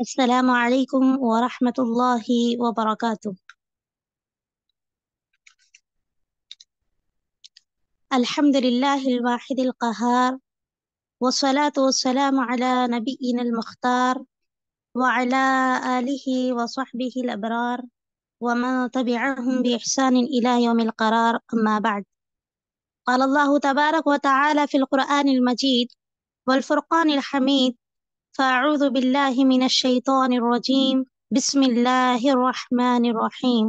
السلام عليكم ورحمة الله وبركاته الحمد لله الواحد القهار والصلاة والسلام على نبينا المختار وعلى آله وصحبه الأبرار ومن تبعهم بإحسان إلى يوم القرار أما بعد قال الله تبارك وتعالى في القرآن المجيد والفرقان الحميد فأعوذ بالله من الشيطان الرجيم بسم الله الرحمن الرحيم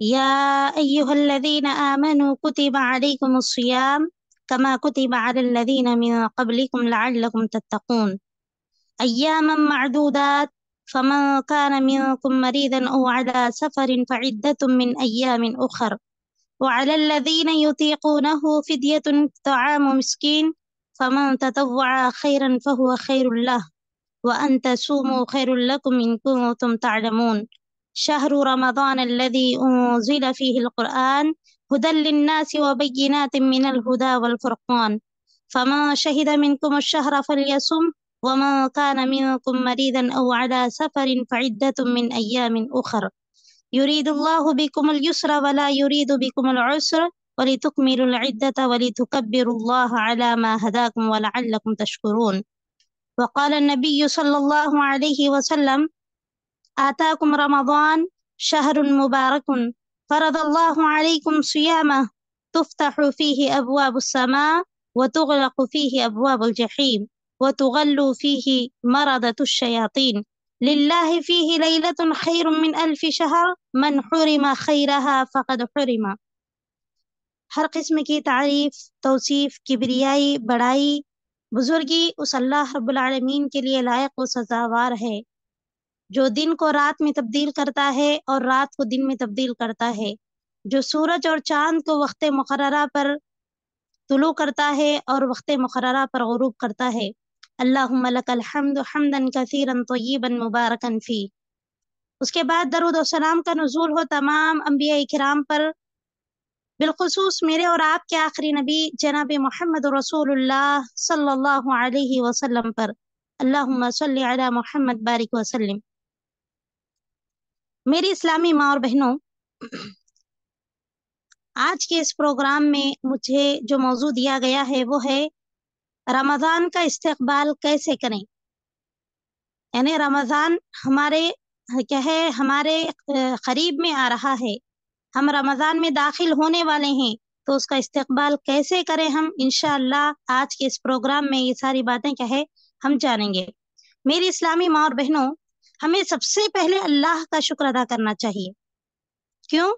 يا أيها الذين آمنوا كتب عليكم الصيام كما كتب على الذين من قبلكم لعلكم تتقون أياما معدودات فمن كان منكم مريضا أو على سفر فعدة من أيام أخر وعلى الذين يطيقونه فدية طعام مسكين فمن تطوع خيرا فهو خير له وأن تصوموا خير لكم إن كنتم تعلمون شهر رمضان الذي أنزل فيه القرآن هدى للناس وبينات من الهدى والفرقان فمن شهد منكم الشهر فليصم ومن كان منكم مريضا أو على سفر فعدة من أيام أخر يريد الله بكم اليسر ولا يريد بكم العسر ولتكملوا العدة ولتكبروا الله على ما هداكم ولعلكم تشكرون وقال النبي صلى الله عليه وسلم آتاكم رمضان شهر مبارك فرض الله عليكم صيامه تفتح فيه أبواب السماء وتغلق فيه أبواب الجحيم وتغل فيه مردة الشياطين لله فيه ليلة خير من ألف شهر من حرم خيرها فقد حرم हर किस्म की तारीफ तोसीफ़ किबरियाई बड़ाई बुजुर्गी उस अल्लाह रबालमीन के लिए लायक व सजावार है जो दिन को रात में तब्दील करता है और रात को दिन में तब्दील करता है जो सूरज और चांद को वक्त मकर पर तुलू करता है और वक्त मुकर्रा पर गरूब करता है अल्लाहमदन कसीरन तयबन मुबारकन फ़ी उसके बाद दरुद सलाम का नजूल हो तमाम अम्बिया कराम पर बिलखसूस मेरे और आपके आखिरी नबी जनाब मोहम्मद रसूल सल्लल्लाहु पर अल्लाहुम्मा सल्ली मोहम्मद बारिक वसलम मेरी इस्लामी माँ और बहनों आज के इस प्रोग्राम में मुझे जो मौजू दिया गया है वो है रमज़ान का इस्तकबाल कैसे करें यानी रमज़ान हमारे क्या है हमारे करीब में आ रहा है हम रमज़ान में दाखिल होने वाले हैं तो उसका इस्तकबाल कैसे करें हम इनशाला आज के इस प्रोग्राम में ये सारी बातें क्या है हम जानेंगे मेरी इस्लामी माँ और बहनों हमें सबसे पहले अल्लाह का शुक्र अदा करना चाहिए क्यों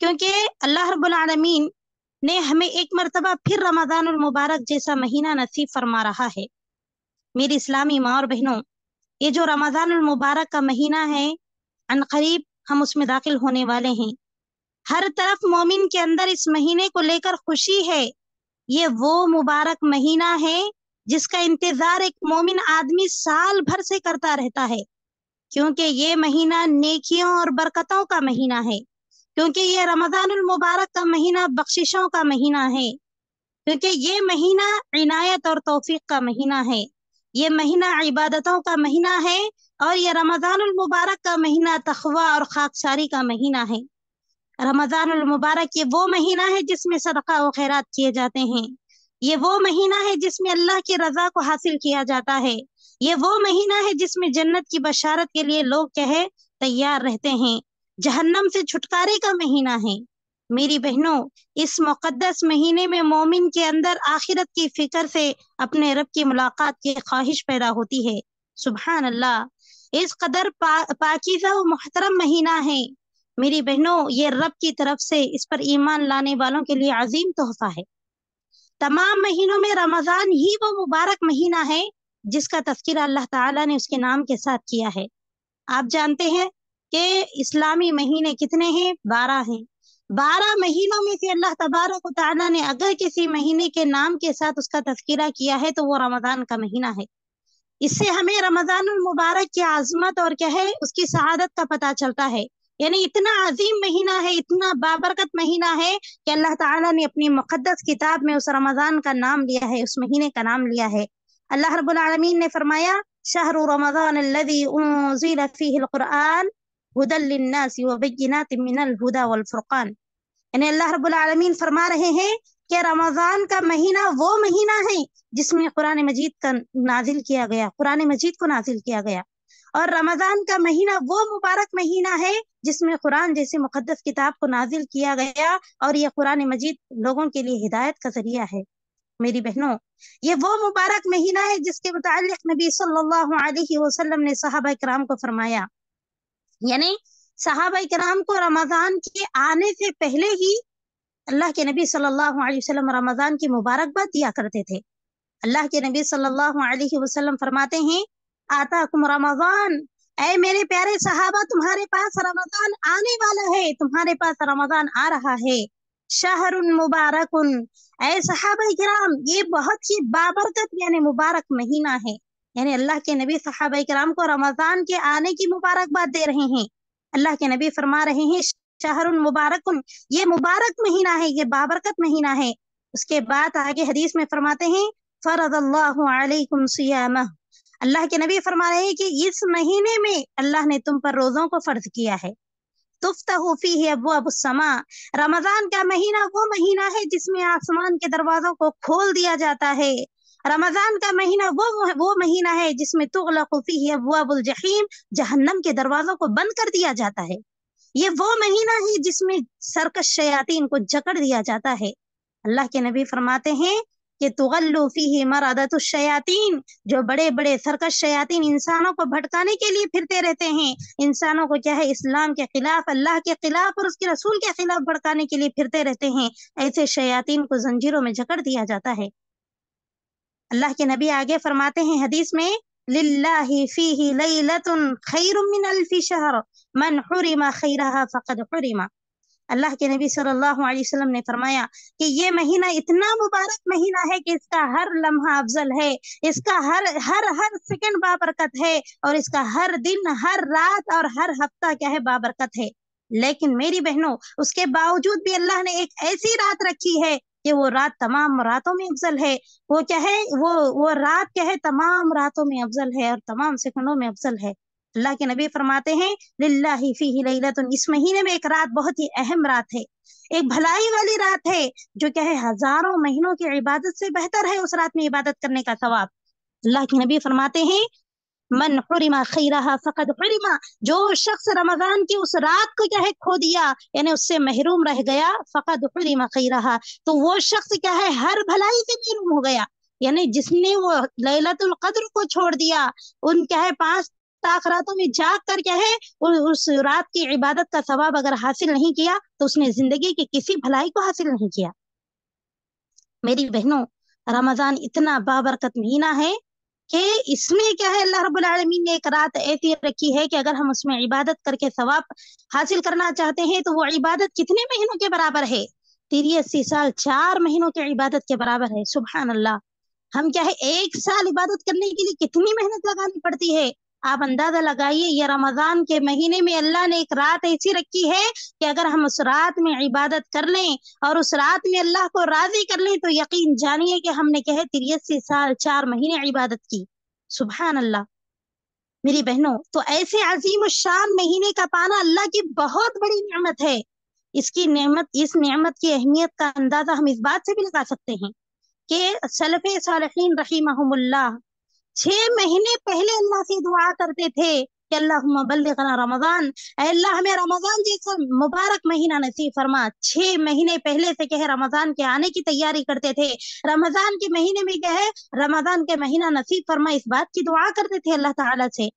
क्योंकि अल्लाह रबालमीन ने हमें एक मरतबा फिर रमज़ान और मुबारक जैसा महीना नसीब फरमा रहा है मेरी इस्लामी माँ और बहनों ये जो रमज़ान और मुबारक का महीना है अनकरीब हम उसमें दाखिल होने वाले हैं हर तरफ मोमिन के अंदर इस महीने को लेकर खुशी है ये वो मुबारक महीना है जिसका इंतजार एक मोमिन आदमी साल भर से करता रहता है क्योंकि ये महीना नेकियों और बरकतों का महीना है क्योंकि ये रमजानुल मुबारक का महीना बख्शिशों का महीना है क्योंकि ये महीना इनायत और तोफीक का महीना है ये महीना इबादतों का महीना है और ये रमजानुल मुबारक का महीना तखवा और खाकसारी का महीना है रमजान मुबारक ये वो महीना है जिसमें सदका व खैरात किए जाते हैं ये वो महीना है जिसमें अल्लाह की रजा को हासिल किया जाता है ये वो महीना है जिसमें जन्नत की बशारत के लिए लोग कहे तैयार रहते हैं जहन्नम से छुटकारे का महीना है मेरी बहनों इस मुकद्दस महीने में मोमिन के अंदर आखिरत की फिक्र से अपने रब की मुलाकात की ख्वाहिश पैदा होती है सुबहान अल्लाह इस कदर पा, पाकिजा व मोहतरम महीना है मेरी बहनों ये रब की तरफ से इस पर ईमान लाने वालों के लिए अजीम तोहफा है तमाम महीनों में रमजान ही वो मुबारक महीना है जिसका तस्करा अल्लाह ताला ने उसके नाम के साथ किया है आप जानते हैं कि इस्लामी महीने कितने हैं बारह हैं बारह महीनों में से अल्लाह तबारक ने अगर किसी महीने के नाम के साथ उसका तस्करा किया है तो वो रमज़ान का महीना है इससे हमें रमज़ान मुबारक की आजमत और क्या है उसकी शहादत का पता चलता है यानी इतना अजीम महीना है इतना बाबरकत महीना है कि अल्लाह ताला ने अपनी मुकद्दस किताब में उस रमज़ान का नाम लिया है उस महीने का नाम लिया है अल्लाह रब्बुल आलमीन ने फरमाया शहर रमज़ान अल्लज़ी फ़ीहिल हुदल लिन्नास व मिनल हुदा वल फुरकान यानी अल्लाह रब्बुल आलमीन फरमा रहे हैं कि रमज़ान का महीना वो महीना है जिसमें कुरान मजीद का नाजिल किया गया कुरान मजीद को नाजिल किया गया और रमज़ान का महीना वो मुबारक महीना है जिसमें कुरान जैसी मुकदस किताब को नाजिल किया गया और ये कुरान मजीद लोगों के लिए हिदायत का जरिया है मेरी बहनों ये वो मुबारक महीना है जिसके मुतालिक नबी सल्लल्लाहु अलैहि वसल्लम ने सहाबा कराम को फरमाया यानी सहाबा कराम को रमजान के आने से पहले ही अल्लाह के नबी सल्लल्लाहु अलैहि वसल्लम रमजान की मुबारकबाद दिया करते थे अल्लाह के नबी सल्लल्लाहु अलैहि वसल्लम फरमाते हैं कुम रमजान ऐ मेरे प्यारे सहाबा तुम्हारे पास रमजान आने वाला है तुम्हारे पास रमजान आ रहा है शाहर मुबारक ऐ सहाबा कराम ये बहुत ही बाबरकत यानी मुबारक महीना है यानी अल्लाह के नबी सहाबा कराम को रमजान के आने की मुबारकबाद दे रहे हैं अल्लाह के नबी फरमा रहे हैं शाहर मुबारक ये मुबारक महीना है ये बाबरकत महीना है उसके बाद आगे हदीस में फरमाते हैं फरज़ अल्लाह अलैकुम सियामह अल्लाह के नबी फरमा रहे हैं कि इस महीने में अल्लाह ने तुम पर रोजों को फर्ज किया है तुफ्तूफी है रमजान का महीना वो महीना है जिसमें आसमान के दरवाजों को खोल दिया जाता है रमजान का महीना वो वो महीना है जिसमें तुगलकूफी है अब अबुल जहीम जहन्नम के दरवाजों को बंद कर दिया जाता है ये वो महीना है जिसमें सरकश शयातीन को जकड़ दिया जाता है अल्लाह के नबी फरमाते हैं कि तुगल्लूफी ही मरादत शयातीन जो बड़े बड़े सरकश शयातीन इंसानों को भटकाने के लिए फिरते रहते हैं इंसानों को क्या है इस्लाम के खिलाफ अल्लाह के खिलाफ और उसके रसूल के खिलाफ भड़काने के लिए फिरते रहते हैं ऐसे शयातीन को जंजीरों में जकड़ दिया जाता है अल्लाह के नबी आगे फरमाते हैं हदीस में लिल्लाही फी ही मन हुरिमा खैरहा फकद हुरिमा अल्लाह के नबी सल्लल्लाहु अलैहि वसल्लम ने फरमाया कि ये महीना इतना मुबारक महीना है कि इसका हर लम्हा अफजल है इसका हर हर हर सेकंड बाबरकत है और इसका हर दिन हर रात और हर हफ्ता क्या है बाबरकत है लेकिन मेरी बहनों उसके बावजूद भी अल्लाह ने एक ऐसी रात रखी है कि वो रात तमाम रातों में अफजल है वो क्या है वो वो रात क्या है तमाम रातों में अफजल है और तमाम सेकंडों में अफजल है अल्लाह के नबी फरमाते हैं लिल्लाही इस महीने में एक रात बहुत ही अहम रात है एक भलाई वाली रात है जो क्या है हजारों महीनों की इबादत से बेहतर है उस रात में इबादत करने का सवाब अल्लाह के नबी फरमाते हैं मन हरिमा खीरा फकत हरिमा जो शख्स रमजान की उस रात को क्या है खो दिया यानी उससे महरूम रह गया फकत हरिमा खीरा तो वो शख्स क्या है हर भलाई से महरूम हो गया यानी जिसने वो लैलतुल कद्र को छोड़ दिया उन क्या है पांच आखरातों में जाग कर क्या है उस रात की इबादत का सवाब अगर हासिल नहीं किया तो उसने जिंदगी की किसी भलाई को हासिल नहीं किया मेरी बहनों रमजान इतना बाबरकत महीना है कि इसमें क्या है अल्लाह रब्बुल आलमीन ने एक रात ऐसी रखी है कि अगर हम उसमें इबादत करके सवाब हासिल करना चाहते हैं तो वो इबादत कितने महीनों के बराबर है तेरी अस्सी साल चार महीनों के इबादत के बराबर है सुबह अल्लाह हम क्या है एक साल इबादत करने के लिए कितनी मेहनत लगानी पड़ती है आप अंदाजा लगाइए ये रमजान के महीने में अल्लाह ने एक रात ऐसी रखी है कि अगर हम उस रात में इबादत कर लें और उस रात में अल्लाह को राजी कर लें तो यकीन जानिए कि हमने कहे तिरियत से साल चार महीने इबादत की सुबह अल्लाह मेरी बहनों तो ऐसे अजीम शान महीने का पाना अल्लाह की बहुत बड़ी नियमत है इसकी नियमत इस नियमत की अहमियत का अंदाजा हम इस बात से भी लगा सकते हैं कि सलफ़ सालहीन रही छह महीने पहले अल्लाह से दुआ करते थे कि अल्लाह बल्लना रमजान अल्लाह हमें रमजान जैसा मुबारक महीना नसीब फरमा छह महीने पहले से कहे रमजान के आने की तैयारी करते थे रमजान के महीने में कहे रमजान के महीना नसीब फरमा इस बात की दुआ करते थे अल्लाह ताला से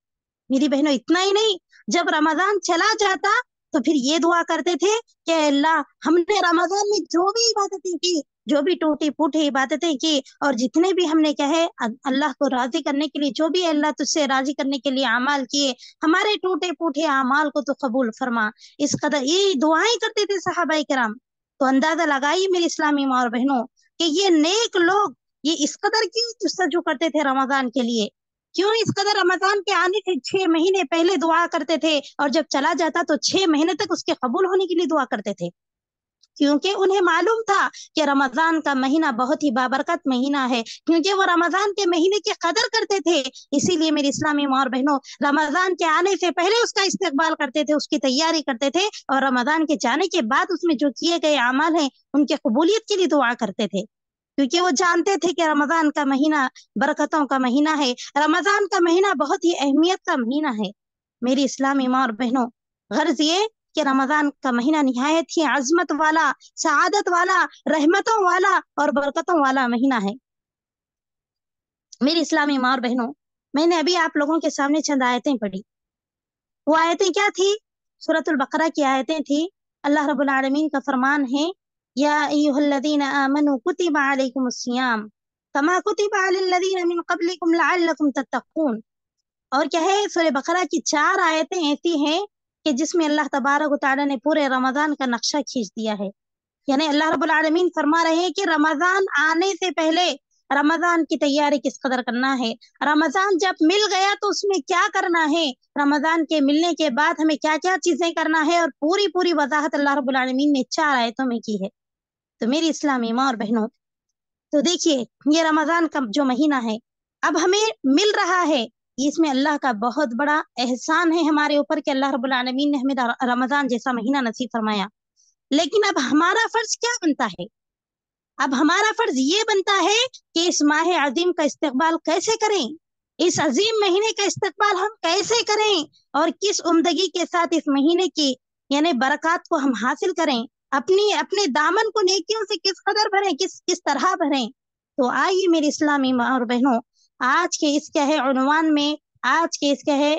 मेरी बहनों इतना ही नहीं जब रमजान चला जाता तो फिर ये दुआ करते थे कि अल्लाह हमने रमजान में जो भी इबादतें की जो भी टूटी फूटी इबादतें की और जितने भी हमने कहे अल्लाह को राजी करने के लिए जो भी अल्लाह तुझसे राजी करने के लिए अमाल किए हमारे टूटे फूटे अमाल को तो कबूल फरमा इस कदर ये दुआएं करते थे साहबाई कराम तो अंदाजा लगाई मेरी इस्लामी माँ और बहनों की ये नेक लोग ये इस कदर क्यों जस्तजू करते थे रमजान के लिए क्यों इस कदर रमजान के आने से छह महीने पहले दुआ करते थे और जब चला जाता तो छह महीने तक उसके कबूल होने के लिए दुआ करते थे क्योंकि उन्हें मालूम था कि रमजान का महीना बहुत ही बाबरकत महीना है क्योंकि वो रमजान के महीने की कदर करते थे इसीलिए मेरे इस्लामी माँ और बहनों रमजान के आने से पहले उसका इस्तेबाल करते थे उसकी तैयारी करते थे और रमजान के जाने के बाद उसमें जो किए गए अमाल हैं उनके कबूलियत के लिए दुआ करते थे क्योंकि वो जानते थे कि रमजान का महीना बरकतों का महीना है रमजान का महीना बहुत ही अहमियत का महीना है मेरी इस्लामी माँ और बहनों गर्ज ये कि रमज़ान का महीना नहायत ही अजमत वाला शहादत वाला रहमतों वाला और बरकतों वाला महीना है मेरी इस्लामी माँ और बहनों मैंने अभी आप लोगों के सामने चंद आयतें पढ़ी वो आयतें क्या थी सूरतुल बकरा की आयतें थी अल्लाह रब्बुल आलमीन का फरमान है या कमा मिन लअल्लकुम तत्तकून और क्या है सूर्य बकरा की चार आयतें ऐसी हैं कि जिसमें अल्लाह तबारक ने पूरे रमज़ान का नक्शा खींच दिया है यानी अल्लाह रबालमीन फरमा रहे हैं कि रमज़ान आने से पहले रमज़ान की तैयारी किस कदर करना है रमज़ान जब मिल गया तो उसमें क्या करना है रमज़ान के मिलने के बाद हमें क्या क्या चीज़ें करना है और पूरी पूरी वजाहत अल्लाह रबालमीन ने चार आयतों में की है तो मेरी इस्लामी माँ और बहनों तो देखिए ये रमज़ान का जो महीना है अब हमें मिल रहा है इसमें अल्लाह का बहुत बड़ा एहसान है हमारे ऊपर कि अल्लाह रबालमीन ने हमें रमजान जैसा महीना नसीब फरमाया लेकिन अब हमारा फर्ज क्या बनता है अब हमारा फर्ज ये बनता है कि इस माह अजीम का इस्तेबाल कैसे करें इस अजीम महीने का इस्तेबाल हम कैसे करें और किस उमदगी के साथ इस महीने की यानी बरकत को हम हासिल करें अपनी अपने दामन को नेकियों से किस कदर भरें किस किस तरह भरें तो आइए मेरे इस्लामी माँ और बहनों आज के इस कहेवान में आज के इस कहे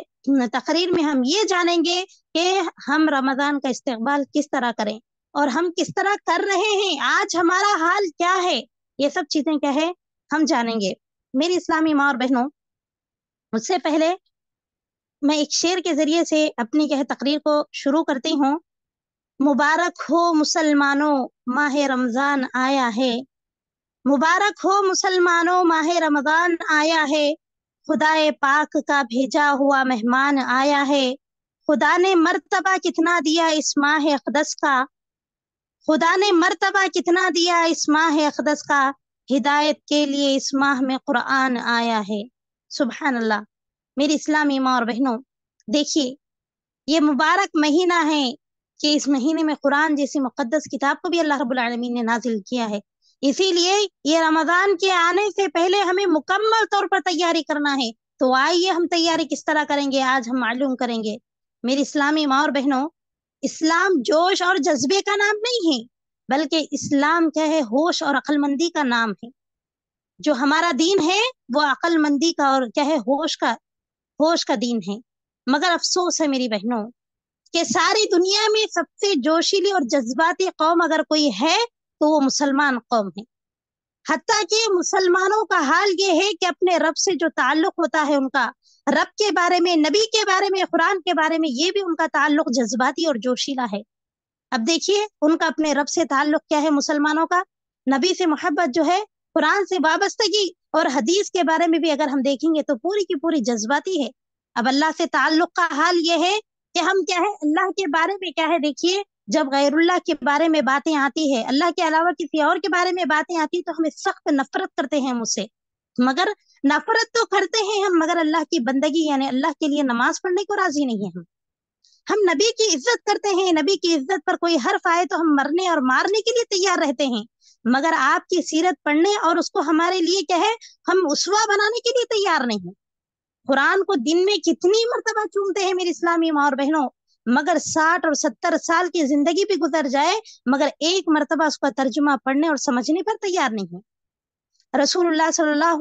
तकरीर में हम ये जानेंगे कि हम रमज़ान का इस्तेमाल किस तरह करें और हम किस तरह कर रहे हैं आज हमारा हाल क्या है ये सब चीज़ें क्या है हम जानेंगे मेरी इस्लामी माँ और बहनों उससे पहले मैं एक शेर के ज़रिए से अपनी कह तकरीर को शुरू करती हूँ मुबारक हो मुसलमानों माह रमज़ान आया है मुबारक हो मुसलमानों माह रमजान आया है खुदाए पाक का भेजा हुआ मेहमान आया है खुदा ने मर्तबा कितना दिया इस माह अकदस का खुदा ने मर्तबा कितना दिया इस माह अकदस का हिदायत के लिए इस माह में कुरान आया है सुबह अल्लाह मेरी इस्लामी माँ और बहनों देखिए ये मुबारक महीना है कि इस महीने में कुरान जैसी मुकदस किताब को भी अल्लाह रबालमीन ने नाजिल किया है इसीलिए ये रमजान के आने से पहले हमें मुकम्मल तौर पर तैयारी करना है तो आइए हम तैयारी किस तरह करेंगे आज हम मालूम करेंगे मेरी इस्लामी माँ और बहनों इस्लाम जोश और जज्बे का नाम नहीं है बल्कि इस्लाम क्या है होश और अक्लमंदी का नाम है जो हमारा दीन है वो अक्लमंदी का और क्या है होश का होश का दीन है मगर अफसोस है मेरी बहनों के सारी दुनिया में सबसे जोशीली और जज्बाती कौम अगर कोई है तो वो मुसलमान कौम है हती कि मुसलमानों का हाल ये है कि अपने रब से जो ताल्लुक होता है उनका रब के बारे में नबी के बारे में कुरान के बारे में ये भी उनका ताल्लुक जज्बाती और जोशीला है अब देखिए उनका अपने रब से ताल्लुक क्या है मुसलमानों का नबी से मोहब्बत जो है कुरान से वाबस्तगी और हदीस के बारे में भी अगर हम देखेंगे तो पूरी की पूरी जज्बाती है अब अल्लाह से ताल्लुक का हाल यह है कि हम क्या है अल्लाह के बारे में क्या है देखिए जब गैरुल्ला के बारे में बातें आती है अल्लाह के अलावा किसी और के बारे में बातें आती है तो हमें सख्त नफरत करते हैं हम उससे मगर नफरत तो करते हैं हम मगर अल्लाह की बंदगी यानी अल्लाह के लिए नमाज पढ़ने को राजी नहीं है हम हम नबी की इज्जत करते हैं नबी की इज्जत पर कोई हर्फ आए तो हम मरने और मारने के लिए तैयार रहते हैं मगर आपकी सीरत पढ़ने और उसको हमारे लिए क्या है हम उसवा बनाने के लिए तैयार नहीं कुरान को दिन में कितनी मरतबा चूमते हैं मेरे इस्लामी माँ और बहनों मगर साठ और सत्तर साल की जिंदगी भी गुजर जाए मगर एक मरतबा उसका तर्जुमा पढ़ने और समझने पर तैयार नहीं है रसूल सल्लाम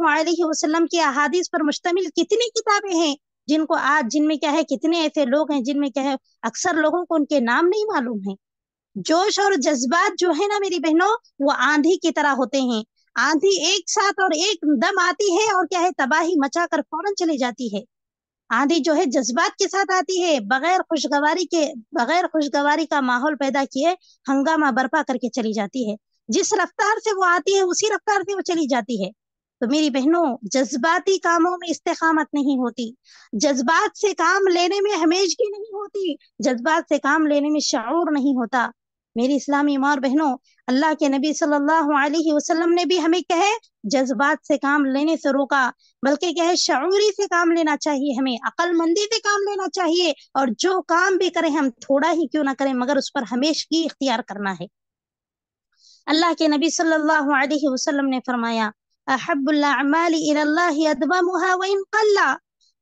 वसल्लम की अहादीस पर मुश्तमिल कितनी किताबें हैं जिनको आज जिनमें क्या है कितने ऐसे लोग हैं जिनमें क्या है अक्सर लोगों को उनके नाम नहीं मालूम है जोश और जज्बात जो है ना मेरी बहनों वो आंधी की तरह होते हैं आंधी एक साथ और एक दम आती है और क्या है तबाही मचा कर फौरन चली जाती है आंधी जो है जज्बात के साथ आती है बगैर खुशगवारी के बगैर खुशगवारी का माहौल पैदा किए हंगामा बर्पा करके चली जाती है जिस रफ्तार से वो आती है उसी रफ्तार से वो चली जाती है तो मेरी बहनों जज्बाती कामों में इस्तेकामत नहीं होती जज्बात से काम लेने में हमेशगी नहीं होती जज्बात से काम लेने में शعور नहीं होता मेरी इस्लामी माँ और बहनों अल्लाह के नबी सल्लल्लाहु अलैहि वसल्लम ने भी हमें कहे जज्बात से काम लेने से रोका बल्कि कहे शूरी से काम लेना चाहिए हमें अक्लमंदी से काम लेना चाहिए और जो काम भी करें हम थोड़ा ही क्यों ना करें मगर उस पर हमेश की इख्तियार करना है अल्लाह के नबी सल्लल्लाहु अलैहि वसल्लम ने फरमाया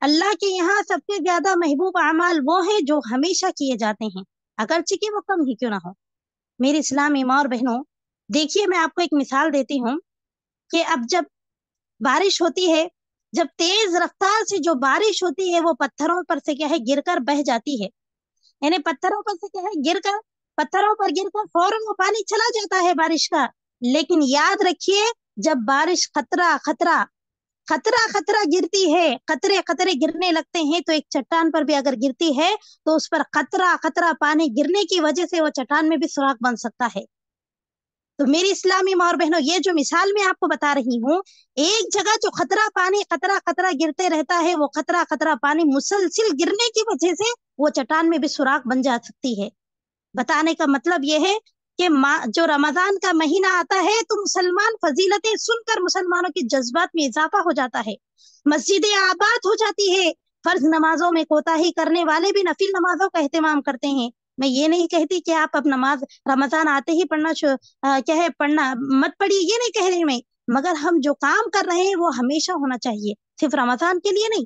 अल्लाह के यहाँ सबसे ज्यादा महबूब अमाल वो हैं जो हमेशा किए जाते हैं अगर चिके वो कम ही क्यों ना हो मेरे इस्लामी माँ और बहनों देखिए मैं आपको एक मिसाल देती हूँ कि अब जब बारिश होती है जब तेज रफ्तार से जो बारिश होती है वो पत्थरों पर से क्या है गिरकर बह जाती है यानी पत्थरों पर से क्या है गिरकर पत्थरों पर गिरकर फौरन वो पानी चला जाता है बारिश का लेकिन याद रखिए जब बारिश खतरा खतरा खतरा खतरा गिरती है खतरे खतरे गिरने लगते हैं तो एक चट्टान पर भी अगर गिरती है तो उस पर खतरा खतरा पानी गिरने की वजह से वो चट्टान में भी सुराख बन सकता है तो मेरी इस्लामी माँ और बहनों ये जो मिसाल मैं आपको बता रही हूँ एक जगह जो खतरा पानी खतरा खतरा गिरते रहता है वो खतरा खतरा पानी मुसलसिल गिरने की वजह से वो चट्टान में भी सुराख बन जा सकती है बताने का मतलब यह है कि जो रमजान का महीना आता है तो मुसलमान फजीलतें सुनकर मुसलमानों के जज्बात में इजाफा हो जाता है मस्जिदें आबाद हो जाती है फर्ज नमाजों में कोताही करने वाले भी नफिल नमाजों का अहतमाम करते हैं मैं ये नहीं कहती कि आप अब नमाज रमजान आते ही पढ़ना क्या है पढ़ना मत पढ़िए ये नहीं कह रही मैं मगर हम जो काम कर रहे हैं वो हमेशा होना चाहिए सिर्फ रमजान के लिए नहीं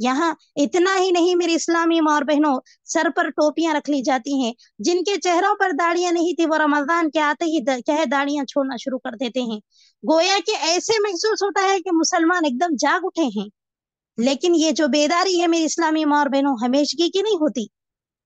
यहाँ इतना ही नहीं मेरे इस्लामी माँ और बहनों सर पर टोपियां रख ली जाती हैं जिनके चेहरों पर दाढ़ियां नहीं थी वो रमजान के आते ही कह दाढ़ियां छोड़ना शुरू कर देते हैं गोया के ऐसे महसूस होता है कि मुसलमान एकदम जाग उठे हैं लेकिन ये जो बेदारी है मेरी इस्लामी माँ और बहनों हमेशगी की नहीं होती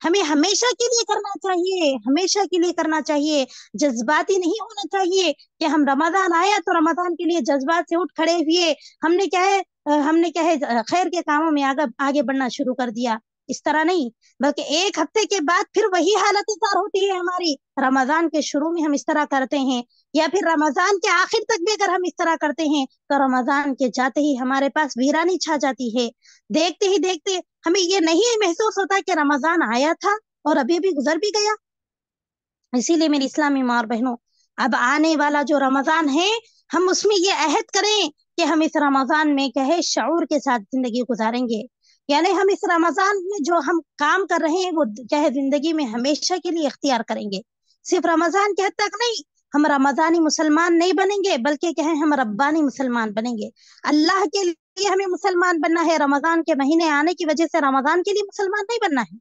हमें हमेशा के लिए करना चाहिए हमेशा के लिए करना चाहिए जज्बाती नहीं होना चाहिए कि हम रमजान आया तो रमजान के लिए जज्बात से उठ खड़े हुए हमने क्या है हमने क्या है खैर के कामों में आगे आगे बढ़ना शुरू कर दिया इस तरह नहीं बल्कि एक हफ्ते के बाद फिर वही हालत इजार होती है हमारी रमजान के शुरू में हम इस तरह करते हैं या फिर रमजान के आखिर तक भी अगर हम इस तरह करते हैं तो रमजान के जाते ही हमारे पास वीरानी छा जाती है देखते ही देखते हमें ये नहीं महसूस होता कि रमजान आया था और अभी अभी गुजर भी गया इसीलिए मेरी इस्लामी माँ और बहनों अब आने वाला जो रमजान है हम उसमें ये अहद करें कि हम इस रमज़ान में कहे शूर के साथ ज़िंदगी गुजारेंगे यानी हम इस रमज़ान में जो हम काम कर रहे हैं वो कहे ज़िंदगी में हमेशा के लिए इख्तियार करेंगे सिर्फ रमज़ान के हद तक नहीं हम रमज़ानी मुसलमान नहीं बनेंगे बल्कि कहें हम रब्बानी मुसलमान बनेंगे अल्लाह के लिए हमें मुसलमान बनना है रमज़ान के महीने आने की वजह से रमज़ान के लिए मुसलमान नहीं बनना है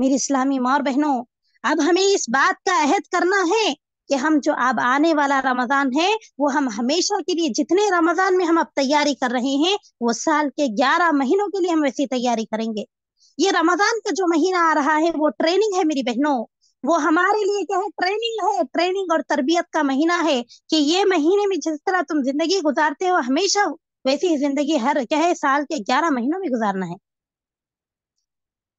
मेरी इस्लामी माँ और बहनों अब हमें इस बात का अहद करना है कि हम जो अब आने वाला रमजान है वो हम हमेशा के लिए जितने रमजान में हम अब तैयारी कर रहे हैं वो साल के ग्यारह महीनों के लिए हम वैसी तैयारी करेंगे ये रमजान का जो महीना आ रहा है वो ट्रेनिंग है मेरी बहनों वो हमारे लिए क्या है ट्रेनिंग है ट्रेनिंग और तरबियत का महीना है कि ये महीने में जिस तरह तुम जिंदगी गुजारते हो हमेशा वैसी ही जिंदगी हर क्या है साल के ग्यारह महीनों में गुजारना है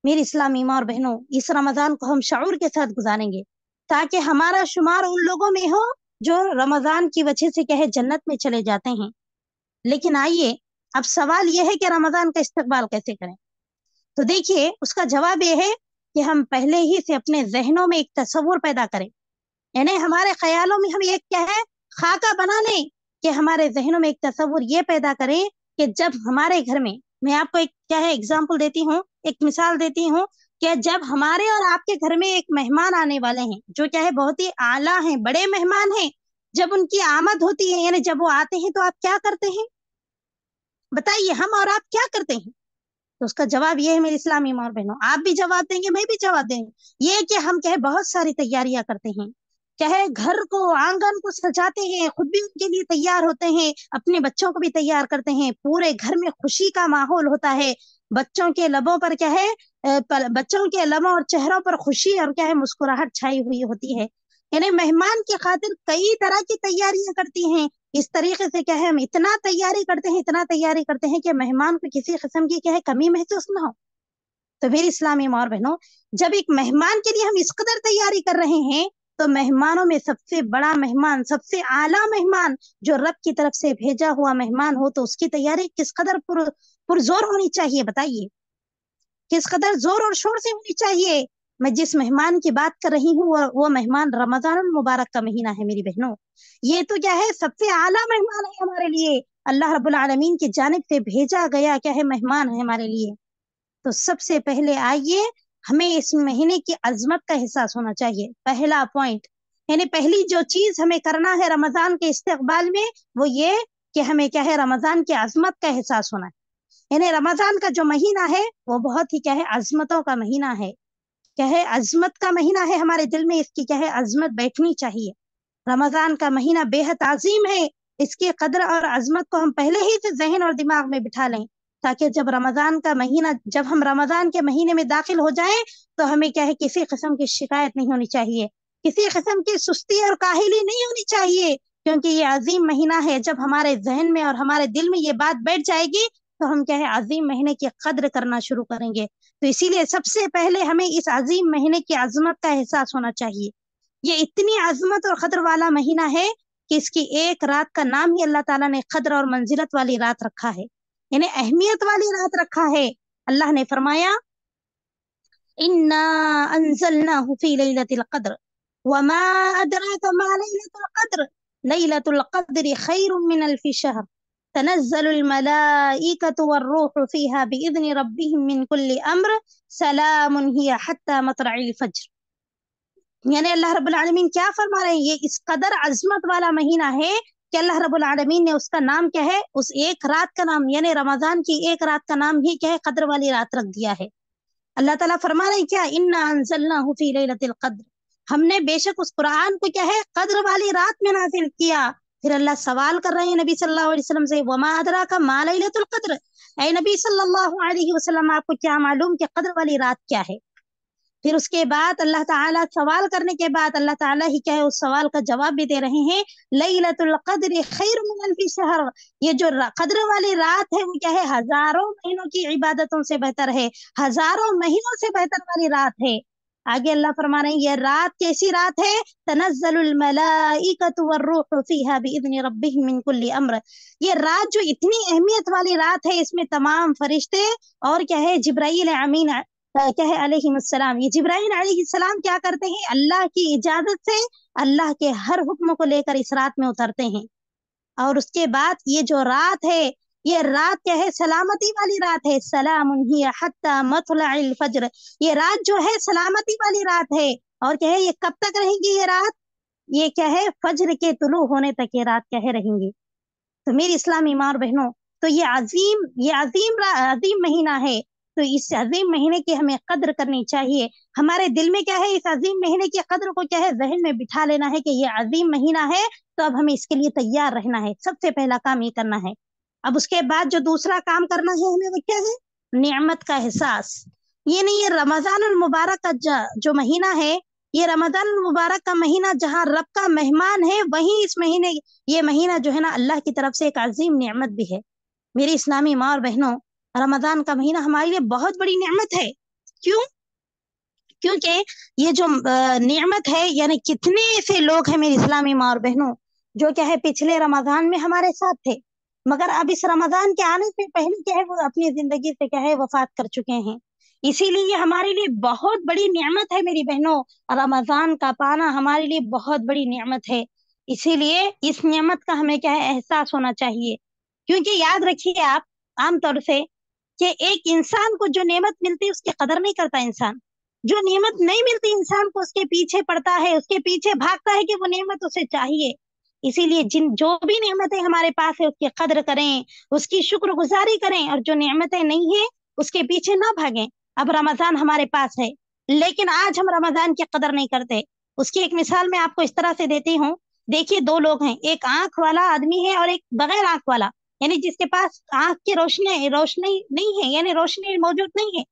मेरी इस्लामी माँ और बहनों इस रमजान को हम शाऊर के साथ गुजारेंगे ताकि हमारा शुमार उन लोगों में हो जो रमजान की वजह से कहे जन्नत में चले जाते हैं लेकिन आइए अब सवाल यह है कि रमजान का इस्तेमाल कैसे करें तो देखिए उसका जवाब यह है कि हम पहले ही से अपने जहनों में एक तस्वुर पैदा करें यानी हमारे ख्यालों में हम एक क्या है खाका बना लें कि हमारे जहनों में एक तस्वुर ये पैदा करें कि जब हमारे घर में मैं आपको एक क्या है एग्जाम्पल देती हूँ एक मिसाल देती हूँ कि जब हमारे और आपके घर में एक मेहमान आने वाले हैं जो क्या है बहुत ही आला हैं बड़े मेहमान हैं जब उनकी आमद होती है यानी जब वो आते हैं तो आप क्या करते हैं बताइए हम और आप क्या करते हैं तो उसका जवाब ये है मेरे इस्लामी और बहनों आप भी जवाब देंगे मैं भी जवाब देंगे ये कि हम क्या है बहुत सारी तैयारियां करते हैं क्या है घर को आंगन को सजाते हैं खुद भी उनके लिए तैयार होते हैं अपने बच्चों को भी तैयार करते हैं पूरे घर में खुशी का माहौल होता है बच्चों के लबों पर क्या है बच्चों के लम्हों और चेहरों पर खुशी और क्या है मुस्कुराहट छाई हुई होती है यानी मेहमान की खातिर कई तरह की तैयारियां करती हैं इस तरीके से क्या है हम इतना तैयारी करते हैं इतना तैयारी करते हैं कि मेहमान को किसी किस्म की क्या है कमी महसूस ना हो तो फिर इस्लामी और बहनों जब एक मेहमान के लिए हम इस कदर तैयारी कर रहे हैं तो मेहमानों में सबसे बड़ा मेहमान सबसे आला मेहमान जो रब की तरफ से भेजा हुआ मेहमान हो तो उसकी तैयारी किस कदर पुर पुरजोर होनी चाहिए बताइए किस कदर जोर और शोर से होनी चाहिए मैं जिस मेहमान की बात कर रही हूँ वो, मेहमान रमजान मुबारक का महीना है मेरी बहनों ये तो क्या है सबसे आला मेहमान है हमारे लिए अल्लाह रब्बुल आलमीन की जानब से भेजा गया क्या है मेहमान है हमारे लिए तो सबसे पहले आइए हमें इस महीने की अजमत का एहसास होना चाहिए पहला पॉइंट यानी पहली जो चीज हमें करना है रमजान के इस्तकबाल में वो ये कि हमें क्या है रमजान की अजमत का एहसास होना है यानी रमजान का जो महीना है वो बहुत ही क्या है अजमतों का महीना है क्या है अजमत का महीना है हमारे दिल में इसकी क्या है अजमत बैठनी चाहिए रमजान का महीना बेहद अजीम है इसकी कदर और अजमत को हम पहले ही से जहन और दिमाग में बिठा लें ताकि जब रमजान का महीना जब हम रमजान के महीने में दाखिल हो जाएं तो हमें क्या है किसी किस्म की शिकायत नहीं होनी चाहिए किसी किस्म की सुस्ती और काहिली नहीं होनी चाहिए क्योंकि ये अजीम महीना है जब हमारे जहन में और हमारे दिल में ये बात बैठ जाएगी तो हम क्या है अजीम महीने की कद्र करना शुरू करेंगे तो इसीलिए सबसे पहले हमें इस अजीम महीने की अजमत का एहसास होना चाहिए ये इतनी अजमत और कदर वाला महीना है कि इसकी एक रात का नाम ही अल्लाह ताला ने कदर और मंजिलत वाली रात रखा है यानी अहमियत वाली रात रखा है अल्लाह ने फरमाया इन्ना कद्र वमा अदरा कमा लैलतुल कद्र लैलतुल कद्र खैरुम मिन अल्फी शहर تنزل الملائكة والروح فيها بإذن ربهم من कुल्लि अम्र सलाम हिया हत्ता मतरफजर यानी अल्लाह रबालमीन क्या फरमा रहे हैं ये इस कदर अजमत वाला महीना है कि अल्लाह रबालमीन ने उसका नाम क्या है उस एक रात का नाम यानी रमजान की एक रात का नाम ही क्या है कदर वाली रात रख दिया है अल्लाह ताला फरमा रहे क्या इन्ना कद्र हमने बेशक उस कुरान को क्या है कद्र वाली रात में नाजिल किया फिर अल्लाह सवाल कर रहे हैं नबी सल्लल्लाहु अलैहि वसल्लम से वमा अदरा का मा लैलतुल कद्र ए नबी सल्लल्लाहु अलैहि वसल्लम आपको क्या मालूम कि कद्र वाली रात क्या है फिर उसके बाद अल्लाह ताला सवाल करने के बाद अल्लाह ताला ही क्या है उस सवाल का जवाब भी दे रहे हैं लैलतुल कद्र खैर मिनफी शहर ये जो कद्र वाली रात है वो क्या है हजारों महीनों की इबादतों से बेहतर है हजारों महीनों से बेहतर वाली रात है आगे अल्लाह फरमा रहे हैं ये रात कैसी रात है तनजल अम्र ये रात जो इतनी अहमियत वाली रात है इसमें तमाम फरिश्ते और क्या है जिब्राइल अमीन क्या है अलैहिस्सलाम ये जिब्राइल अलैहिस्सलाम क्या करते हैं अल्लाह की इजाजत से अल्लाह के हर हुक्म को लेकर इस रात में उतरते हैं और उसके बाद ये जो रात है ये रात क्या है सलामती वाली रात है सलाम फजर ये रात जो है सलामती वाली रात है और क्या है ये कब तक रहेंगी ये रात ये क्या है फजर के तुलु होने तक ये रात क्या है रहेंगी तो इस्लामी माँ और बहनों तो ये अजीम ये अजीम अजीम महीना है तो इस अजीम महीने की हमें कद्र करनी चाहिए हमारे दिल में क्या है इस अजीम महीने की कद्र को क्या है जहन में बिठा लेना है कि ये अजीम महीना है तो अब हमें इसके लिए तैयार रहना है सबसे पहला काम ये करना है अब उसके बाद जो दूसरा काम करना है हमें वो क्या है नियमत का एहसास ये नहीं ये रमजान और मुबारक का जो महीना है ये रमजान मुबारक का महीना जहाँ रब का मेहमान है वहीं इस महीने ये महीना जो है ना अल्लाह की तरफ से एक अजीम नियमत भी है मेरी इस्लामी माँ और बहनों रमजान का महीना हमारे लिए बहुत बड़ी नियमत है क्यों क्योंकि ये जो नियमत है यानी कितने ऐसे लोग हैं मेरी इस्लामी माँ और बहनों जो क्या है पिछले रमजान में हमारे साथ थे मगर अब इस रमजान के आने से पहले क्या है वो अपनी जिंदगी से क्या है वफात कर चुके हैं इसीलिए ये हमारे लिए बहुत बड़ी नियामत है मेरी बहनों रमजान का पाना हमारे लिए बहुत बड़ी नियामत है इसीलिए इस नियामत का हमें क्या है एहसास होना चाहिए क्योंकि याद रखिए आप आमतौर से कि एक इंसान को जो नियमत मिलती है उसकी कदर नहीं करता इंसान जो नियमत नहीं मिलती इंसान को उसके पीछे पड़ता है उसके पीछे भागता है कि वो नियमत उसे चाहिए इसीलिए जिन जो भी नियमतें हमारे पास है उसकी कदर करें उसकी शुक्रगुजारी करें और जो नियमतें नहीं है उसके पीछे ना भागें अब रमजान हमारे पास है लेकिन आज हम रमजान की कदर नहीं करते उसकी एक मिसाल मैं आपको इस तरह से देती हूँ देखिए दो लोग हैं एक आंख वाला आदमी है और एक बगैर आंख वाला यानी जिसके पास आंख की रोशनी रोशनी नहीं है यानी रोशनी मौजूद नहीं है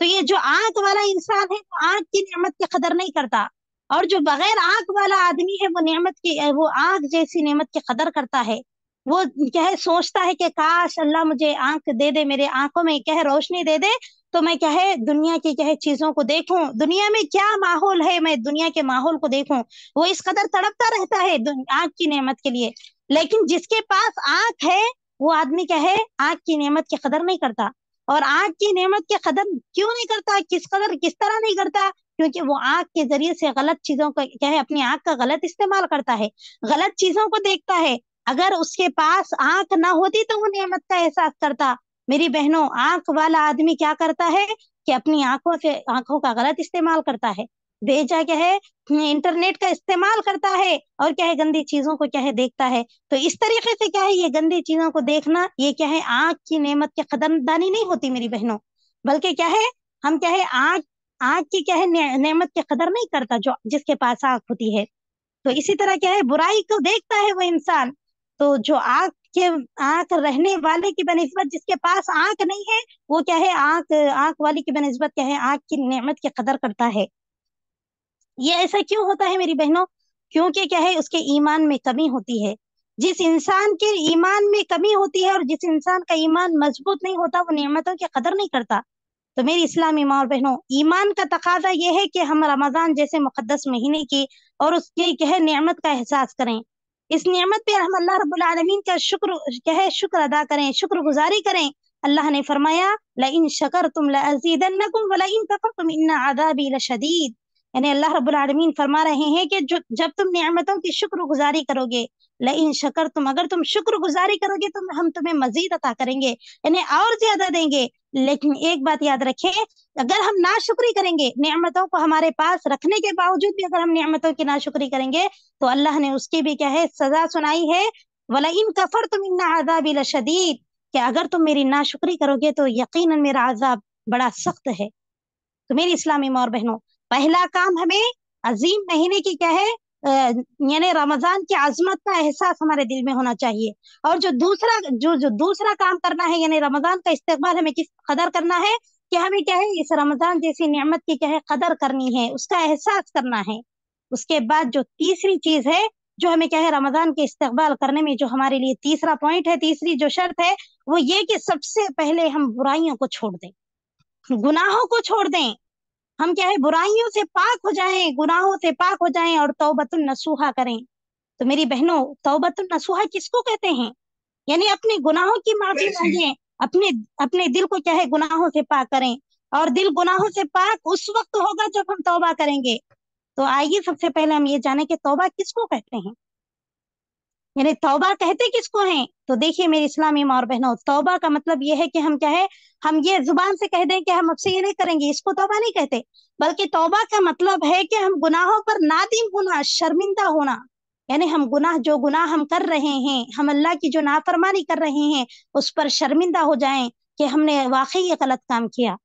तो ये जो आंख वाला इंसान है वो आंख की नियमत की कदर नहीं करता और जो बगैर आंख वाला आदमी है वो नेमत की वो आंख जैसी नेमत की कदर करता है वो क्या है सोचता है कि काश अल्लाह मुझे आंख दे दे मेरे आंखों में क्या है रोशनी दे दे तो मैं क्या है दुनिया की क्या है चीजों को देखूं दुनिया में क्या माहौल है मैं दुनिया के माहौल को देखूं वो इस कदर तड़पता रहता है आंख की नेमत के लिए लेकिन जिसके पास आंख है वो आदमी क्या है आंख की नेमत की कदर नहीं करता और आंख की नेमत की कदर क्यों नहीं करता किस कदर किस तरह नहीं करता क्योंकि वो आंख के जरिए से गलत चीजों का क्या है अपनी आंख का गलत इस्तेमाल करता है गलत चीजों को देखता है अगर उसके पास आंख ना होती तो वो नियमत का एहसास करता मेरी बहनों आंख वाला आदमी क्या करता है कि अपनी आंखों से आंखों का गलत इस्तेमाल करता है बेचा क्या है इंटरनेट का इस्तेमाल करता है और क्या है गंदी चीजों को क्या है देखता है तो इस तरीके से क्या है ये गंदी चीजों को देखना ये क्या है आंख की नियमत की कदमदानी नहीं होती मेरी बहनों बल्कि क्या है हम क्या है आंख आँख की क्या है नेमत की कदर नहीं करता जो जिसके पास आँख होती है तो इसी तरह क्या है बुराई को देखता है वो इंसान तो जो आँख के आँख रहने वाले की बनस्बत जिसके पास आँख नहीं है वो क्या है आँख आँख वाले की बनस्बत क्या है आँख की नेमत की कदर करता है ये ऐसा क्यों होता है मेरी बहनों क्योंकि क्या है उसके ईमान में कमी होती है जिस इंसान के ईमान में कमी होती है और जिस इंसान का ईमान मजबूत नहीं होता वो नियमतों की कदर नहीं करता तो मेरी इस्लामी माँ और बहनों ईमान का तकाजा यह है कि हम रमज़ान जैसे मुकदस महीने की और उसकी कह नियमत का एहसास करें इस नियमत पर हम अल्लाह रबालमीन का शुक्र कह शुक्र अदा करें शुक्रगुजारी करें अल्लाह ने फरमाया ला इन शकर तुम लजीदन वला इन तुम इन्ना आदाबी लशदीद यानी अल्लाह रब्बुल आलमीन फरमा रहे हैं कि जो जब तुम नियामतों की शुक्रगुजारी करोगे लेकिन शकर तुम अगर तुम शुक्रगुजारी करोगे तो हम तुम्हें मजीद अता करेंगे यानी और ज्यादा देंगे लेकिन एक बात याद रखें अगर हम नाशुक्री करेंगे नियामतों को हमारे पास रखने के बावजूद भी अगर हम नियामतों की नाशुक्री करेंगे तो अल्लाह ने उसकी भी क्या है सजा सुनाई है वला इन कफर तुम इन आजाबी लशदीद कि अगर तुम मेरी नाशुक्री करोगे तो यकीनन मेरा आजाब बड़ा सख्त है तो मेरी इस्लामी मोर बहनों पहला काम हमें अजीम महीने की क्या है यानी रमजान की आजमत का एहसास हमारे दिल में होना चाहिए और जो दूसरा जो जो दूसरा काम करना है यानी रमजान का इस्तेमाल हमें किस कदर करना है कि हमें क्या है इस रमजान जैसी नियमत की क्या है कदर करनी है उसका एहसास करना है उसके बाद जो तीसरी चीज है जो हमें क्या है रमजान के इस्तेबाल करने में जो हमारे लिए तीसरा पॉइंट है तीसरी जो शर्त है वो ये कि सबसे पहले हम बुराइयों को छोड़ दें गुनाहों को छोड़ दें हम क्या है बुराइयों से पाक हो जाएं गुनाहों से पाक हो जाएं और तौबतुल नसूहा करें तो मेरी बहनों तौबतुल नसुहा किसको कहते हैं यानी अपने गुनाहों की माफी मांगे अपने अपने दिल को क्या है गुनाहों से पाक करें और दिल गुनाहों से पाक उस वक्त होगा जब हम तौबा करेंगे तो आइए सबसे पहले हम ये जाने के तौबा किसको कहते हैं यानी तौबा कहते किसको हैं तो देखिए मेरे इस्लामी माँ और बहनों तौबा का मतलब ये है कि हम क्या है हम ये जुबान से कह दें कि हम अब से ये नहीं करेंगे इसको तौबा नहीं कहते बल्कि तौबा का मतलब है कि हम गुनाहों पर नादिम होना शर्मिंदा होना यानी हम गुनाह जो गुनाह हम कर रहे हैं हम अल्लाह की जो नाफरमानी कर रहे हैं उस पर शर्मिंदा हो जाएं कि हमने वाकई ये गलत काम किया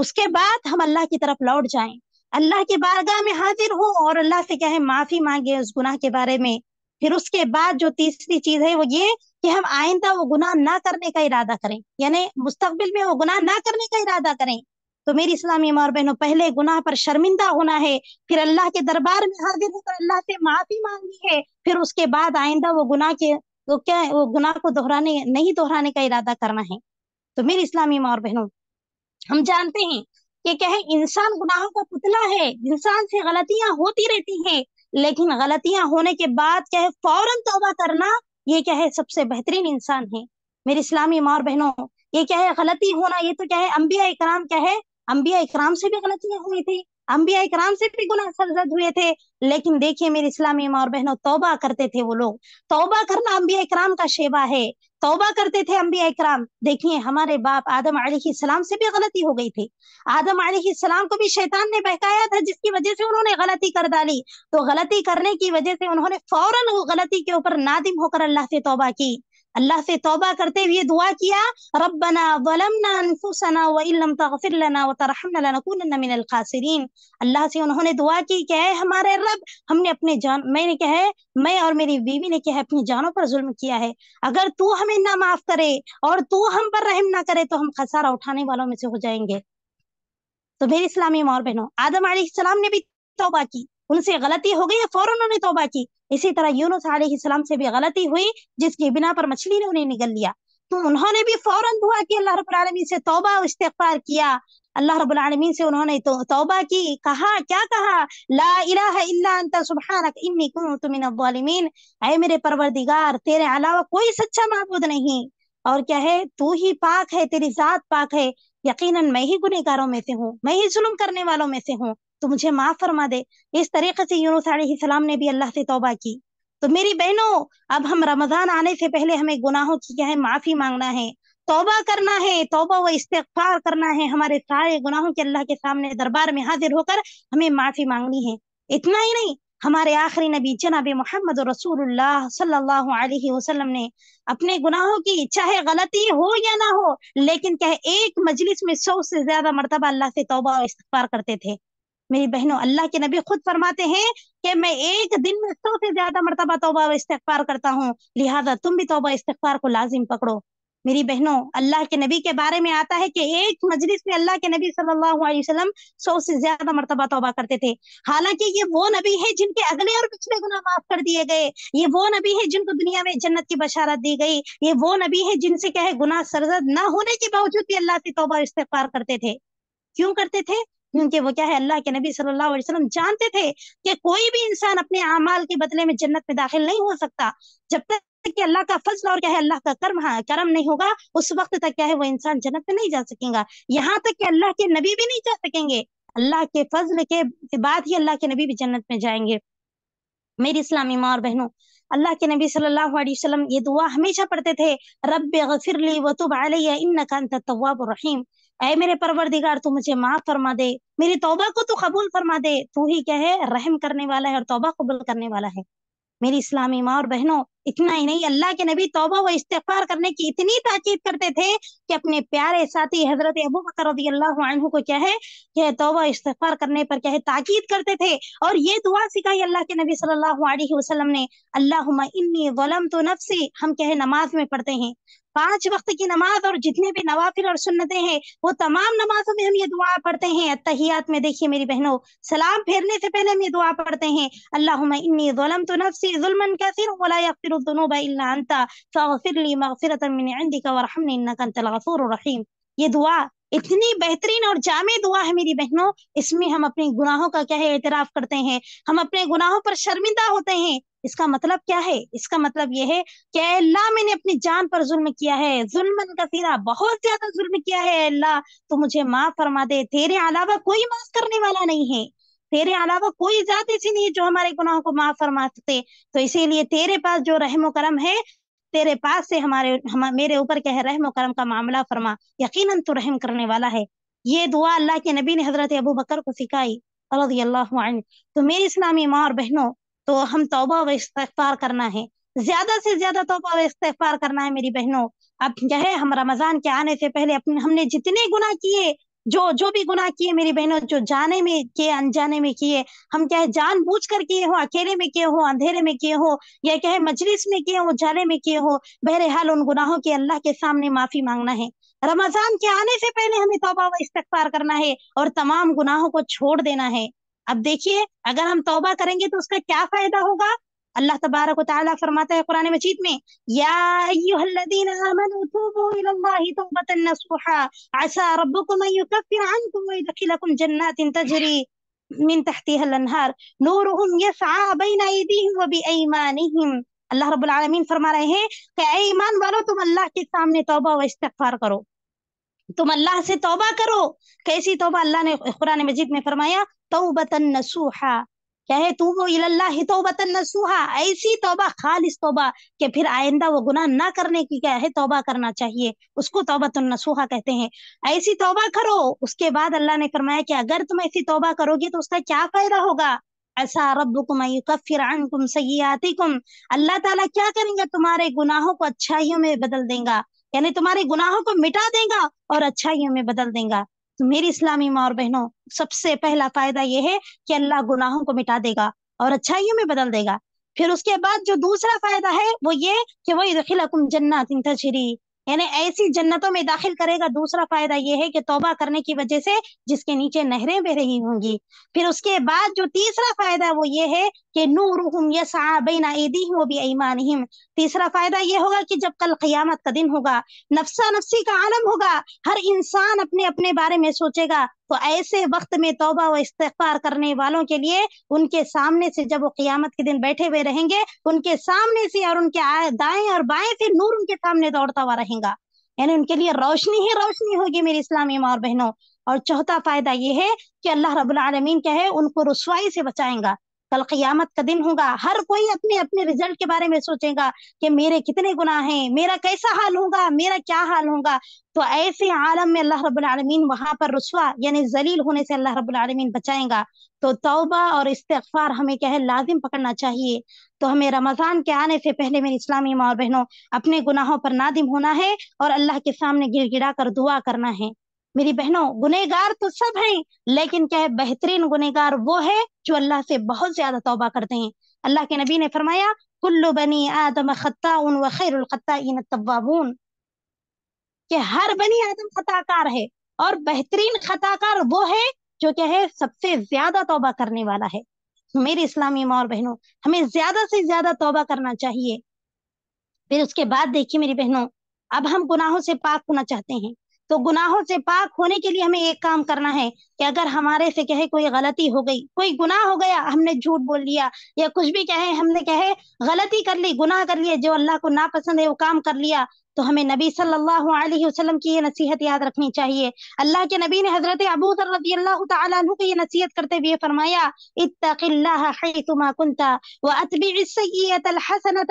उसके बाद हम अल्लाह की तरफ लौट जाएं अल्लाह के बारगाह में हाजिर हो और अल्लाह से क्या है माफी मांगे उस गुनाह के बारे में फिर उसके बाद जो तीसरी चीज है वो ये कि हम आइंदा वो गुनाह ना करने का इरादा करें यानी मुस्तकबिल में वो गुनाह ना करने का इरादा करें तो मेरी इस्लामी माँ और बहनों पहले गुनाह पर शर्मिंदा होना है फिर अल्लाह के दरबार में हाजिर होकर अल्लाह से माफी मांगनी है फिर उसके बाद आइंदा वो गुनाह के वो क्या वो गुनाह को दोहराने नहीं दोहराने का इरादा करना है तो मेरी इस्लामी माँ और बहनों हम जानते हैं कि क्या है इंसान गुनाहों का पुतला है इंसान से गलतियां होती रहती हैं लेकिन गलतियां होने के बाद क्या है फौरन तोबा करना ये क्या है सबसे बेहतरीन इंसान है मेरे इस्लामी माँ और बहनों ये क्या है गलती होना ये तो क्या है अम्बिया इकराम क्या है अम्बिया इकराम से भी गलतियां हुई थी अम्बिया इकराम से भी गुनाह सरजद हुए थे लेकिन देखिए मेरे इस्लामी माँ और बहनों तोबा करते थे वो लोग तोबा करना अम्बिया इकराम का शेवा है तोबा करते थे अम्बिया इक्राम देखिए हमारे बाप आदम सलाम से भी गलती हो गई थी आदम सलाम को भी शैतान ने बहकाया था जिसकी वजह से उन्होंने गलती कर डाली तो गलती करने की वजह से उन्होंने फौरन वो गलती के ऊपर नादिम होकर अल्लाह से तोबा की अल्लाह से तोबा करते हुए दुआ किया रबना वलमना अल्लाह से उन्होंने दुआ की क्या है हमारे रब हमने अपने जान मैंने क्या है मैं और मेरी बीवी ने क्या है अपनी जानों पर जुल्म किया है अगर तू हमें ना माफ करे और तू हम पर रहम ना करे तो हम खसारा उठाने वालों में से हो जाएंगे तो मेरे इस्लामी मोर बहनों आदम सलाम ने भी तोबा की उनसे गलती हो गई फौरन उन्होंने तोबा की इसी तरह यूनुस सलाम से भी गलती हुई जिसकी बिना पर मछली ने उन्हें निगल लिया तो उन्होंने भी फौरन दुआ की अल्लाह रब्बुल आलमीन से तोबा इस्तेफार किया अल्लाह रब्बुल आलमीन से उन्होंने तो, तोबा की कहा क्या कहा ला इलाहा इल्ला अंत सुभानक इन्नी ऐ मेरे परवरदिगार तेरे अलावा कोई सच्चा महबूद नहीं और क्या है तू ही पाक है तेरी जात पाक है यकीनन मैं ही गुनेगारों में से हूँ मैं ही जुल्म करने वालों में से हूँ तो मुझे माफ फरमा दे इस तरीके से यूनुस सलाम ने भी अल्लाह से तौबा की तो मेरी बहनों अब हम रमजान आने से पहले हमें गुनाहों की क्या है माफी मांगना है तोबा करना है तोबा व इस्तार करना है हमारे सारे गुनाहों के अल्लाह के सामने दरबार में हाजिर होकर हमें माफी मांगनी है इतना ही नहीं हमारे आखिरी नबी जनाब मोहम्मद रसूलुल्लाह सल्लल्लाहु अलैहि वसल्लम ने अपने गुनाहों की चाहे गलती हो या ना हो लेकिन क्या एक मजलिस में सौ से ज्यादा मरतबा अल्लाह से तोबा और इस्तफार करते थे मेरी बहनों अल्लाह के नबी खुद फरमाते हैं कि मैं एक दिन में सौ से ज्यादा मरतबा तोबा इस्तफार करता हूँ लिहाजा तुम भी तोबा इस्तार को लाजिम पकड़ो मेरी बहनों अल्लाह के नबी के बारे में आता है कि एक मजलिस में अल्लाह के नबी सल्लल्लाहु अलैहि वसल्लम सौ से ज्यादा मरतबा तोबा करते थे हालांकि ये वो नबी है जिनके अगले और पिछले गुना माफ कर दिए गए ये वो नबी है जिनको दुनिया में जन्नत की बशारत दी गई ये वो नबी है जिनसे कहे गुना सरजद ना होने के बावजूद भी अल्लाह से तोबा इस्तफार करते थे क्यों करते थे क्योंकि वो क्या है अल्लाह के नबी सल्लल्लाहु अलैहि वसल्लम जानते थे कि कोई भी इंसान अपने अमाल के बदले में जन्नत में दाखिल नहीं हो सकता जब तक कि अल्लाह का फजल और क्या है अल्लाह का कर्म हाँ कर्म नहीं होगा उस वक्त तक क्या है वो इंसान जन्नत में नहीं जा सकेगा यहाँ तक कि अल्लाह के नबी भी नहीं जा सकेंगे अल्लाह के फजल के बाद ही अल्लाह के नबी भी जन्नत में जाएंगे मेरी इस्लामी माँ और बहनों अल्लाह के नबी सल्लल्लाहु अलैहि वसल्लम ये दुआ हमेशा पढ़ते थे रब गफिरली वतुब अलैया इन्नका अंतत तवाबुर रहीम ऐ मेरे परवरदिगार तू मुझे माफ फरमा दे मेरी तौबा को तू कबूल फरमा दे तू ही क्या है रहम करने वाला है और तौबा कबूल करने वाला है मेरी इस्लामी माँ और बहनों इतना ही नहीं अल्लाह के नबी तोबा व इस्तफार करने की इतनी ताकीद करते थे कि अपने प्यारे साथी हजरत अबू बकर को क्या है कि तोबा इस्तफार करने पर क्या है ताकीद करते थे और ये दुआ सिखाई अल्लाह के नबी सल्लल्लाहु अलैहि वसल्लम ने अल्लाह इन्नी वलम तो नफसी हम क्या है नमाज में पढ़ते हैं पांच वक्त की नमाज और जितने भी नवाफिल और सुन्नतें हैं वो तमाम नमाजों में हम ये दुआ पढ़ते हैं तहियात में देखिए मेरी बहनों सलाम फेरने से पहले हम ये दुआ पढ़ते हैं अल्लाह इन्नी नफ्सी तो नफसी जुल्मन कैसे يغفر الذنوب إلا أنت فاغफिर ली मगफिरतन मिन इंदिका वरहमनी इन्नका अंतल गफूरुर रहीम ये दुआ इतनी बेहतरीन और जामे दुआ है मेरी बहनों इसमें हम अपने गुनाहों का क्या है एतराफ करते हैं हम अपने गुनाहों पर शर्मिंदा होते हैं इसका मतलब क्या है इसका मतलब यह है कि अल्लाह मैंने अपनी जान पर जुल्म किया है जुल्मन का बहुत ज्यादा जुल्म किया है अल्लाह तो मुझे माफ फरमा दे तेरे अलावा कोई माफ करने वाला नहीं है तेरे अलावा कोई जात ऐसी नहीं है जो हमारे गुनाहों को माफ फरमा सकते तो इसीलिए तेरे पास जो रहम करम है तेरे पास से हमारे हम मेरे ऊपर क्या है रहम करम का मामला फरमा यकीनन तो रहम करने वाला है ये दुआ अल्लाह के नबी ने हजरत अबू बकर को सिखाई रजी अल्लाह तो मेरी इस्लामी माँ और बहनों तो हम तोबा व इस्तफार करना है ज्यादा से ज्यादा तोबा व इस्तार करना है मेरी बहनों अब यह हम रमजान के आने से पहले अपने हमने जितने गुनाह किए जो जो भी गुनाह किए मेरी बहनों जो जाने में किए अनजाने में किए हम चाहे जान बूझ कर किए हो अकेले में किए हो अंधेरे में किए हो या चाहे मजलिस में किए हो जाने में किए हो बहरहाल उन गुनाहों के अल्लाह के सामने माफी मांगना है रमजान के आने से पहले हमें तोबा व इस्तार करना है और तमाम गुनाहों को छोड़ देना है अब देखिए अगर हम तोबा करेंगे तो उसका क्या फायदा होगा अल्लाह तबारक ताला फरमाता है कुरान मजीद में या من تحتها الانهار نورهم يسعى بين ايديهم وبايمانهم अल्लाह रब्बुल आलमीन फरमा रहे हैं कि ए ईमान वालों तुम अल्लाह के सामने तौबा व इस्तफार करो तुम अल्लाह से तौबा करो कैसी तौबा अल्लाह ने कुरान मजीद में फरमाया तौबतन नसूहा क्या है तू वो तोबतन नसूहा ऐसी तोबा खालिस तोबा के फिर आइंदा वो गुनाह ना करने की क्या है तोबा करना चाहिए उसको तोबतन नसूहा कहते हैं ऐसी तोबा करो उसके बाद अल्लाह ने फरमाया कि अगर तुम ऐसी तोबा करोगे तो उसका क्या फायदा होगा ऐसा रब्बुकुम युकफिर अनकुम अल्लाह ताला क्या करेंगे तुम्हारे गुनाहों को अच्छाइयों में बदल देगा यानी तुम्हारे गुनाहों को मिटा देगा और अच्छाइयों में बदल देगा तो मेरी इस्लामी माँ और बहनों सबसे पहला फायदा यह है कि अल्लाह गुनाहों को मिटा देगा और अच्छाइयों में बदल देगा फिर उसके बाद जो दूसरा फायदा है वो ये कि वही रखिलकुम जन्ना तशरी यानी ऐसी जन्नतों में दाखिल करेगा दूसरा फायदा यह है कि तौबा करने की वजह से जिसके नीचे नहरें बह रही होंगी फिर उसके बाद जो तीसरा फायदा वो ये है कि नूर यसाबीना वो भी ईमान तीसरा फायदा ये होगा कि जब कल क्यामत का दिन होगा नफसा नफसी का आलम होगा हर इंसान अपने अपने बारे में सोचेगा तो ऐसे वक्त में तोबा व इस्तार करने वालों के लिए उनके सामने से जब वो क़ियामत के दिन बैठे हुए रहेंगे उनके सामने से और उनके दाएं और बाएं से नूर उनके सामने दौड़ता हुआ रहेगा यानी उनके लिए रोशनी ही रोशनी होगी मेरी इस्लामी माँ और बहनों और चौथा फायदा ये है कि अल्लाह आलमीन क्या है उनको रसवाई से बचाएंगा कल क्यामत का दिन होगा हर कोई अपने अपने रिजल्ट के बारे में सोचेगा कि मेरे कितने गुनाह हैं मेरा कैसा हाल होगा मेरा क्या हाल होगा तो ऐसे आलम में अल्लाह रबालमीन वहां पर रसुआ यानी जलील होने से अल्लाह रबालमीन बचाएगा तो तौबा और इस्तफार हमें क्या है लाजिम पकड़ना चाहिए तो हमें रमज़ान के आने से पहले मेरी इस्लामी माँ और बहनों अपने गुनाहों पर नादिम होना है और अल्लाह के सामने गिड़गिड़ा कर दुआ करना है मेरी बहनों गुनेगार तो सब हैं लेकिन क्या है बेहतरीन गुनेगार वो है जो अल्लाह से बहुत ज्यादा तोबा करते हैं अल्लाह के नबी ने फरमाया कुल्लु बनी आदम खत्ता व खैरुल हर बनी आदम खताकार है और बेहतरीन खताकार वो है जो क्या है सबसे ज्यादा तोबा करने वाला है मेरी इस्लामी माँ और बहनों हमें ज्यादा से ज्यादा तोबा करना चाहिए फिर उसके बाद देखिए मेरी बहनों अब हम गुनाहों से पाक होना चाहते हैं तो गुनाहों से पाक होने के लिए हमें एक काम करना है कि अगर हमारे से कहे कोई गलती हो गई कोई गुनाह हो गया हमने झूठ बोल लिया या कुछ भी कहे हमने कहे गलती कर ली गुनाह कर लिए जो अल्लाह को नापसंद है वो काम कर लिया तो हमें नबी सल्लल्लाहु अलैहि वसल्लम की ये नसीहत याद रखनी चाहिए अल्लाह के नबी ने हजरत अबू रजी अल्लाह अन्हु की ये नसीहत करते हुए फरमाया इत्तकिल्लाह हैतुमा कुंता व अतबी यानी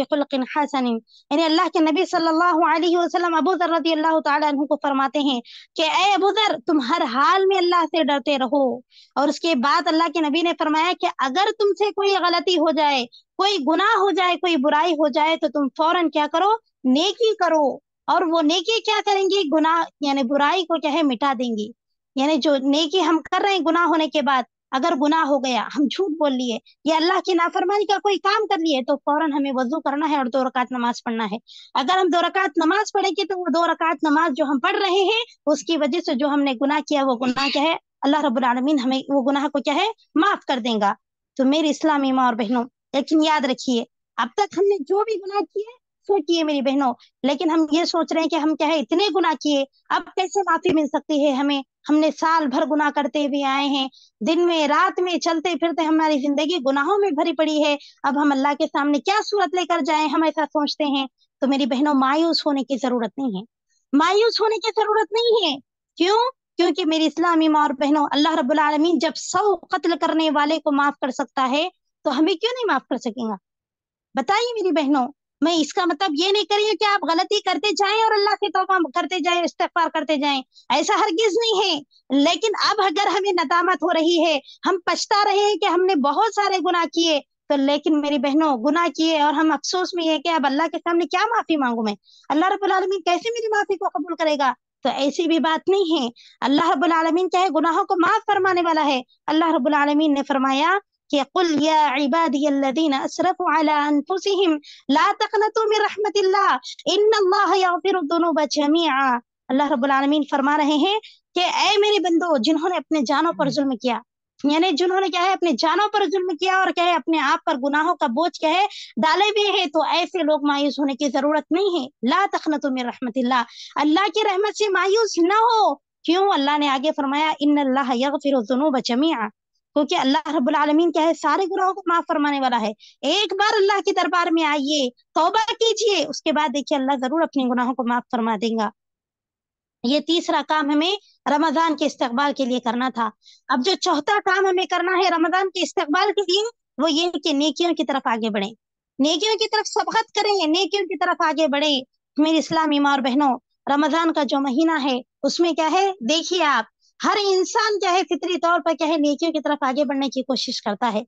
अल्लाह के नबी सल्लल्लाहु अलैहि वसल्लम अबू जर रजी अल्लाह अन्हु को फरमाते हैं कि ए अबू जर तुम हर हाल में अल्लाह से डरते रहो और उसके बाद अल्लाह के नबी ने फरमाया कि अगर तुमसे कोई गलती हो जाए कोई गुनाह हो जाए कोई बुराई हो जाए तो तुम फौरन क्या करो नेकी करो और वो नेकी क्या करेंगी गुनाह यानी बुराई को क्या है मिटा देंगी यानी जो नेकी हम कर रहे हैं गुनाह होने के बाद अगर गुनाह हो गया हम झूठ बोल लिए या अल्लाह की नाफरमानी का कोई काम कर लिए तो फौरन हमें वजू करना है और दो रकात नमाज पढ़ना है अगर हम दो रकात नमाज पढ़ेंगे तो वो दो रकात नमाज जो हम पढ़ रहे हैं उसकी वजह से जो हमने गुनाह किया वो गुनाह क्या है अल्लाह रबुल आलमीन हमें वो गुनाह को क्या है माफ कर देगा तो मेरी इस्लामी माँ और बहनों लेकिन याद रखिए अब तक हमने जो भी गुनाह किए सो किए मेरी बहनों लेकिन हम ये सोच रहे हैं कि हम क्या है इतने गुनाह किए अब कैसे माफी मिल सकती है हमें हमने साल भर गुनाह करते हुए आए हैं दिन में रात में चलते फिरते हमारी जिंदगी गुनाहों में भरी पड़ी है अब हम अल्लाह के सामने क्या सूरत लेकर जाए हम ऐसा सोचते हैं तो मेरी बहनों मायूस होने की जरूरत नहीं है मायूस होने की जरूरत नहीं है क्यों क्योंकि मेरी इस्लामी माँ और बहनों अल्लाह रबालमीन जब सौ कत्ल करने वाले को माफ कर सकता है तो हमें क्यों नहीं माफ कर सकेगा बताइए मेरी बहनों मैं इसका मतलब ये नहीं कर रही हूँ कि आप गलती करते जाएं और अल्लाह से तोबा करते जाएं इस्तेफार करते जाएं ऐसा हरगिज नहीं है लेकिन अब अगर हमें नदामत हो रही है हम पछता रहे हैं कि हमने बहुत सारे गुनाह किए तो लेकिन मेरी बहनों गुनाह किए और हम अफसोस में है कि अब अल्लाह के सामने क्या माफी मांगू मैं अल्लाह रब्बुल रबालमीन कैसे मेरी माफी को कबूल करेगा तो ऐसी भी बात नहीं है अल्लाह क्या चाहे गुनाहों को माफ फरमाने वाला है अल्लाह आलमीन ने फरमाया يقول يا عبادي الذين أسرفوا على أنفسهم ला तकनतु मिन रहमतिल्लाह इन अल्लाह यगफिरु दुनूब जमीआ अल्लाह रब्बुल आलमीन फरमा रहे हैं कि ऐ मेरे बंदो जिन्होंने अपने जानों पर जुल्म किया यानी जिन्होंने क्या है अपने जानों पर जुल्म किया और क्या है अपने आप पर गुनाहों का बोझ क्या है डाले भी है तो ऐसे लोग मायूस होने की जरूरत नहीं है ला तखनत मिन रहमतिल्ला अल्लाह की रहमत से मायूस ना हो क्यों अल्लाह ने आगे फरमाया इन अल्लाह यगफिरु दुनूब जमीआ क्योंकि अल्लाह रब्बुल आलमीन क्या है सारे गुनाहों को माफ फरमाने वाला है एक बार अल्लाह के दरबार में आइए तौबा कीजिए उसके बाद देखिए अल्लाह जरूर अपने गुनाहों को माफ फरमा देगा ये तीसरा काम हमें रमजान के इस्तकबाल के लिए करना था अब जो चौथा काम हमें करना है रमजान के इस्तकबाल के लिए वो ये कि नेकियों की तरफ आगे बढ़े नेकियों की तरफ सबकत करें नेकियों की तरफ आगे बढ़े मेरे इस्लामी माँ और बहनों रमजान का जो महीना है उसमें क्या है देखिए आप हर इंसान क्या है फितरी तौर पर क्या है नेकियों की तरफ आगे बढ़ने की कोशिश करता है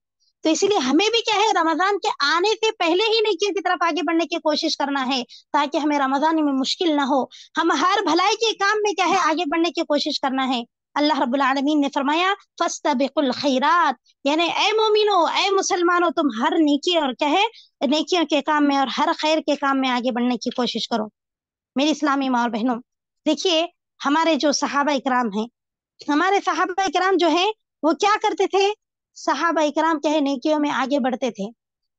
तो इसीलिए हमें भी क्या है रमजान के आने से पहले ही नेकियों की तरफ आगे बढ़ने की कोशिश करना है ताकि हमें रमजान में मुश्किल ना हो हम हर भलाई के काम में क्या है आगे बढ़ने की कोशिश करना है अल्लाह रब्बुल आलमीन ने फरमाया फस्तबिकुल खैरात यानी ए मोमिनो ए मुसलमानो तुम हर नेकी और क्या है नेकियों के काम में और हर खैर के काम में आगे बढ़ने की कोशिश करो मेरी इस्लामी माँ और बहनों देखिए हमारे जो सहाबा इकराम हैं हमारे साहब कराम जो है वो क्या करते थे साहब कराम क्या है नेकियों में आगे बढ़ते थे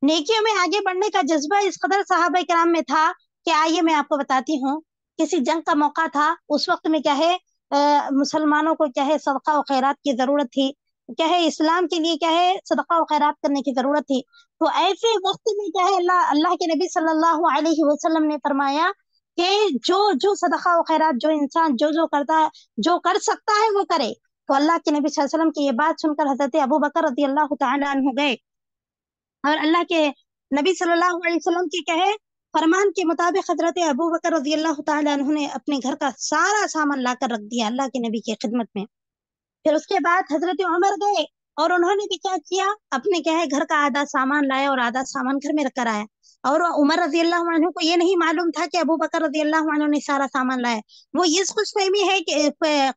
नेकियों में आगे बढ़ने का जज्बा इस कदर साहब कराम में था कि आइए मैं आपको बताती हूँ किसी जंग का मौका था उस वक्त में क्या है मुसलमानों को क्या है सदका व खैरात की जरूरत थी क्या है इस्लाम के लिए क्या है सदका व खैरात करने की जरूरत थी तो ऐसे वक्त में क्या है अल्लाह अल्लाह के नबी सल्लल्लाहु अलैहि वसल्लम ने फरमाया कि जो जो सदका वैरात जो इंसान जो जो करता है जो कर सकता है वो करे तो अल्लाह के नबी वसल्लम की ये बात सुनकर हजरत अबू बकर रदी अल्लाह गए और अल्लाह के नबी सल्लल्लाहु अलैहि वसल्लम के कहे फरमान के मुताबिक हजरत अबू बकर रजी अल्लाह ने अपने घर का सारा सामान लाकर रख दिया अल्लाह के नबी की खिदमत में फिर उसके बाद हजरत उमर गए और उन्होंने भी क्या किया अपने क्या है घर का आधा सामान लाया और आधा सामान घर में रखकर आया और उमर रजी अल्लाह को ये नहीं मालूम था कि अबू बकर रजी अल्लाह ने सारा सामान लाया वो इस खुश फहमी है कि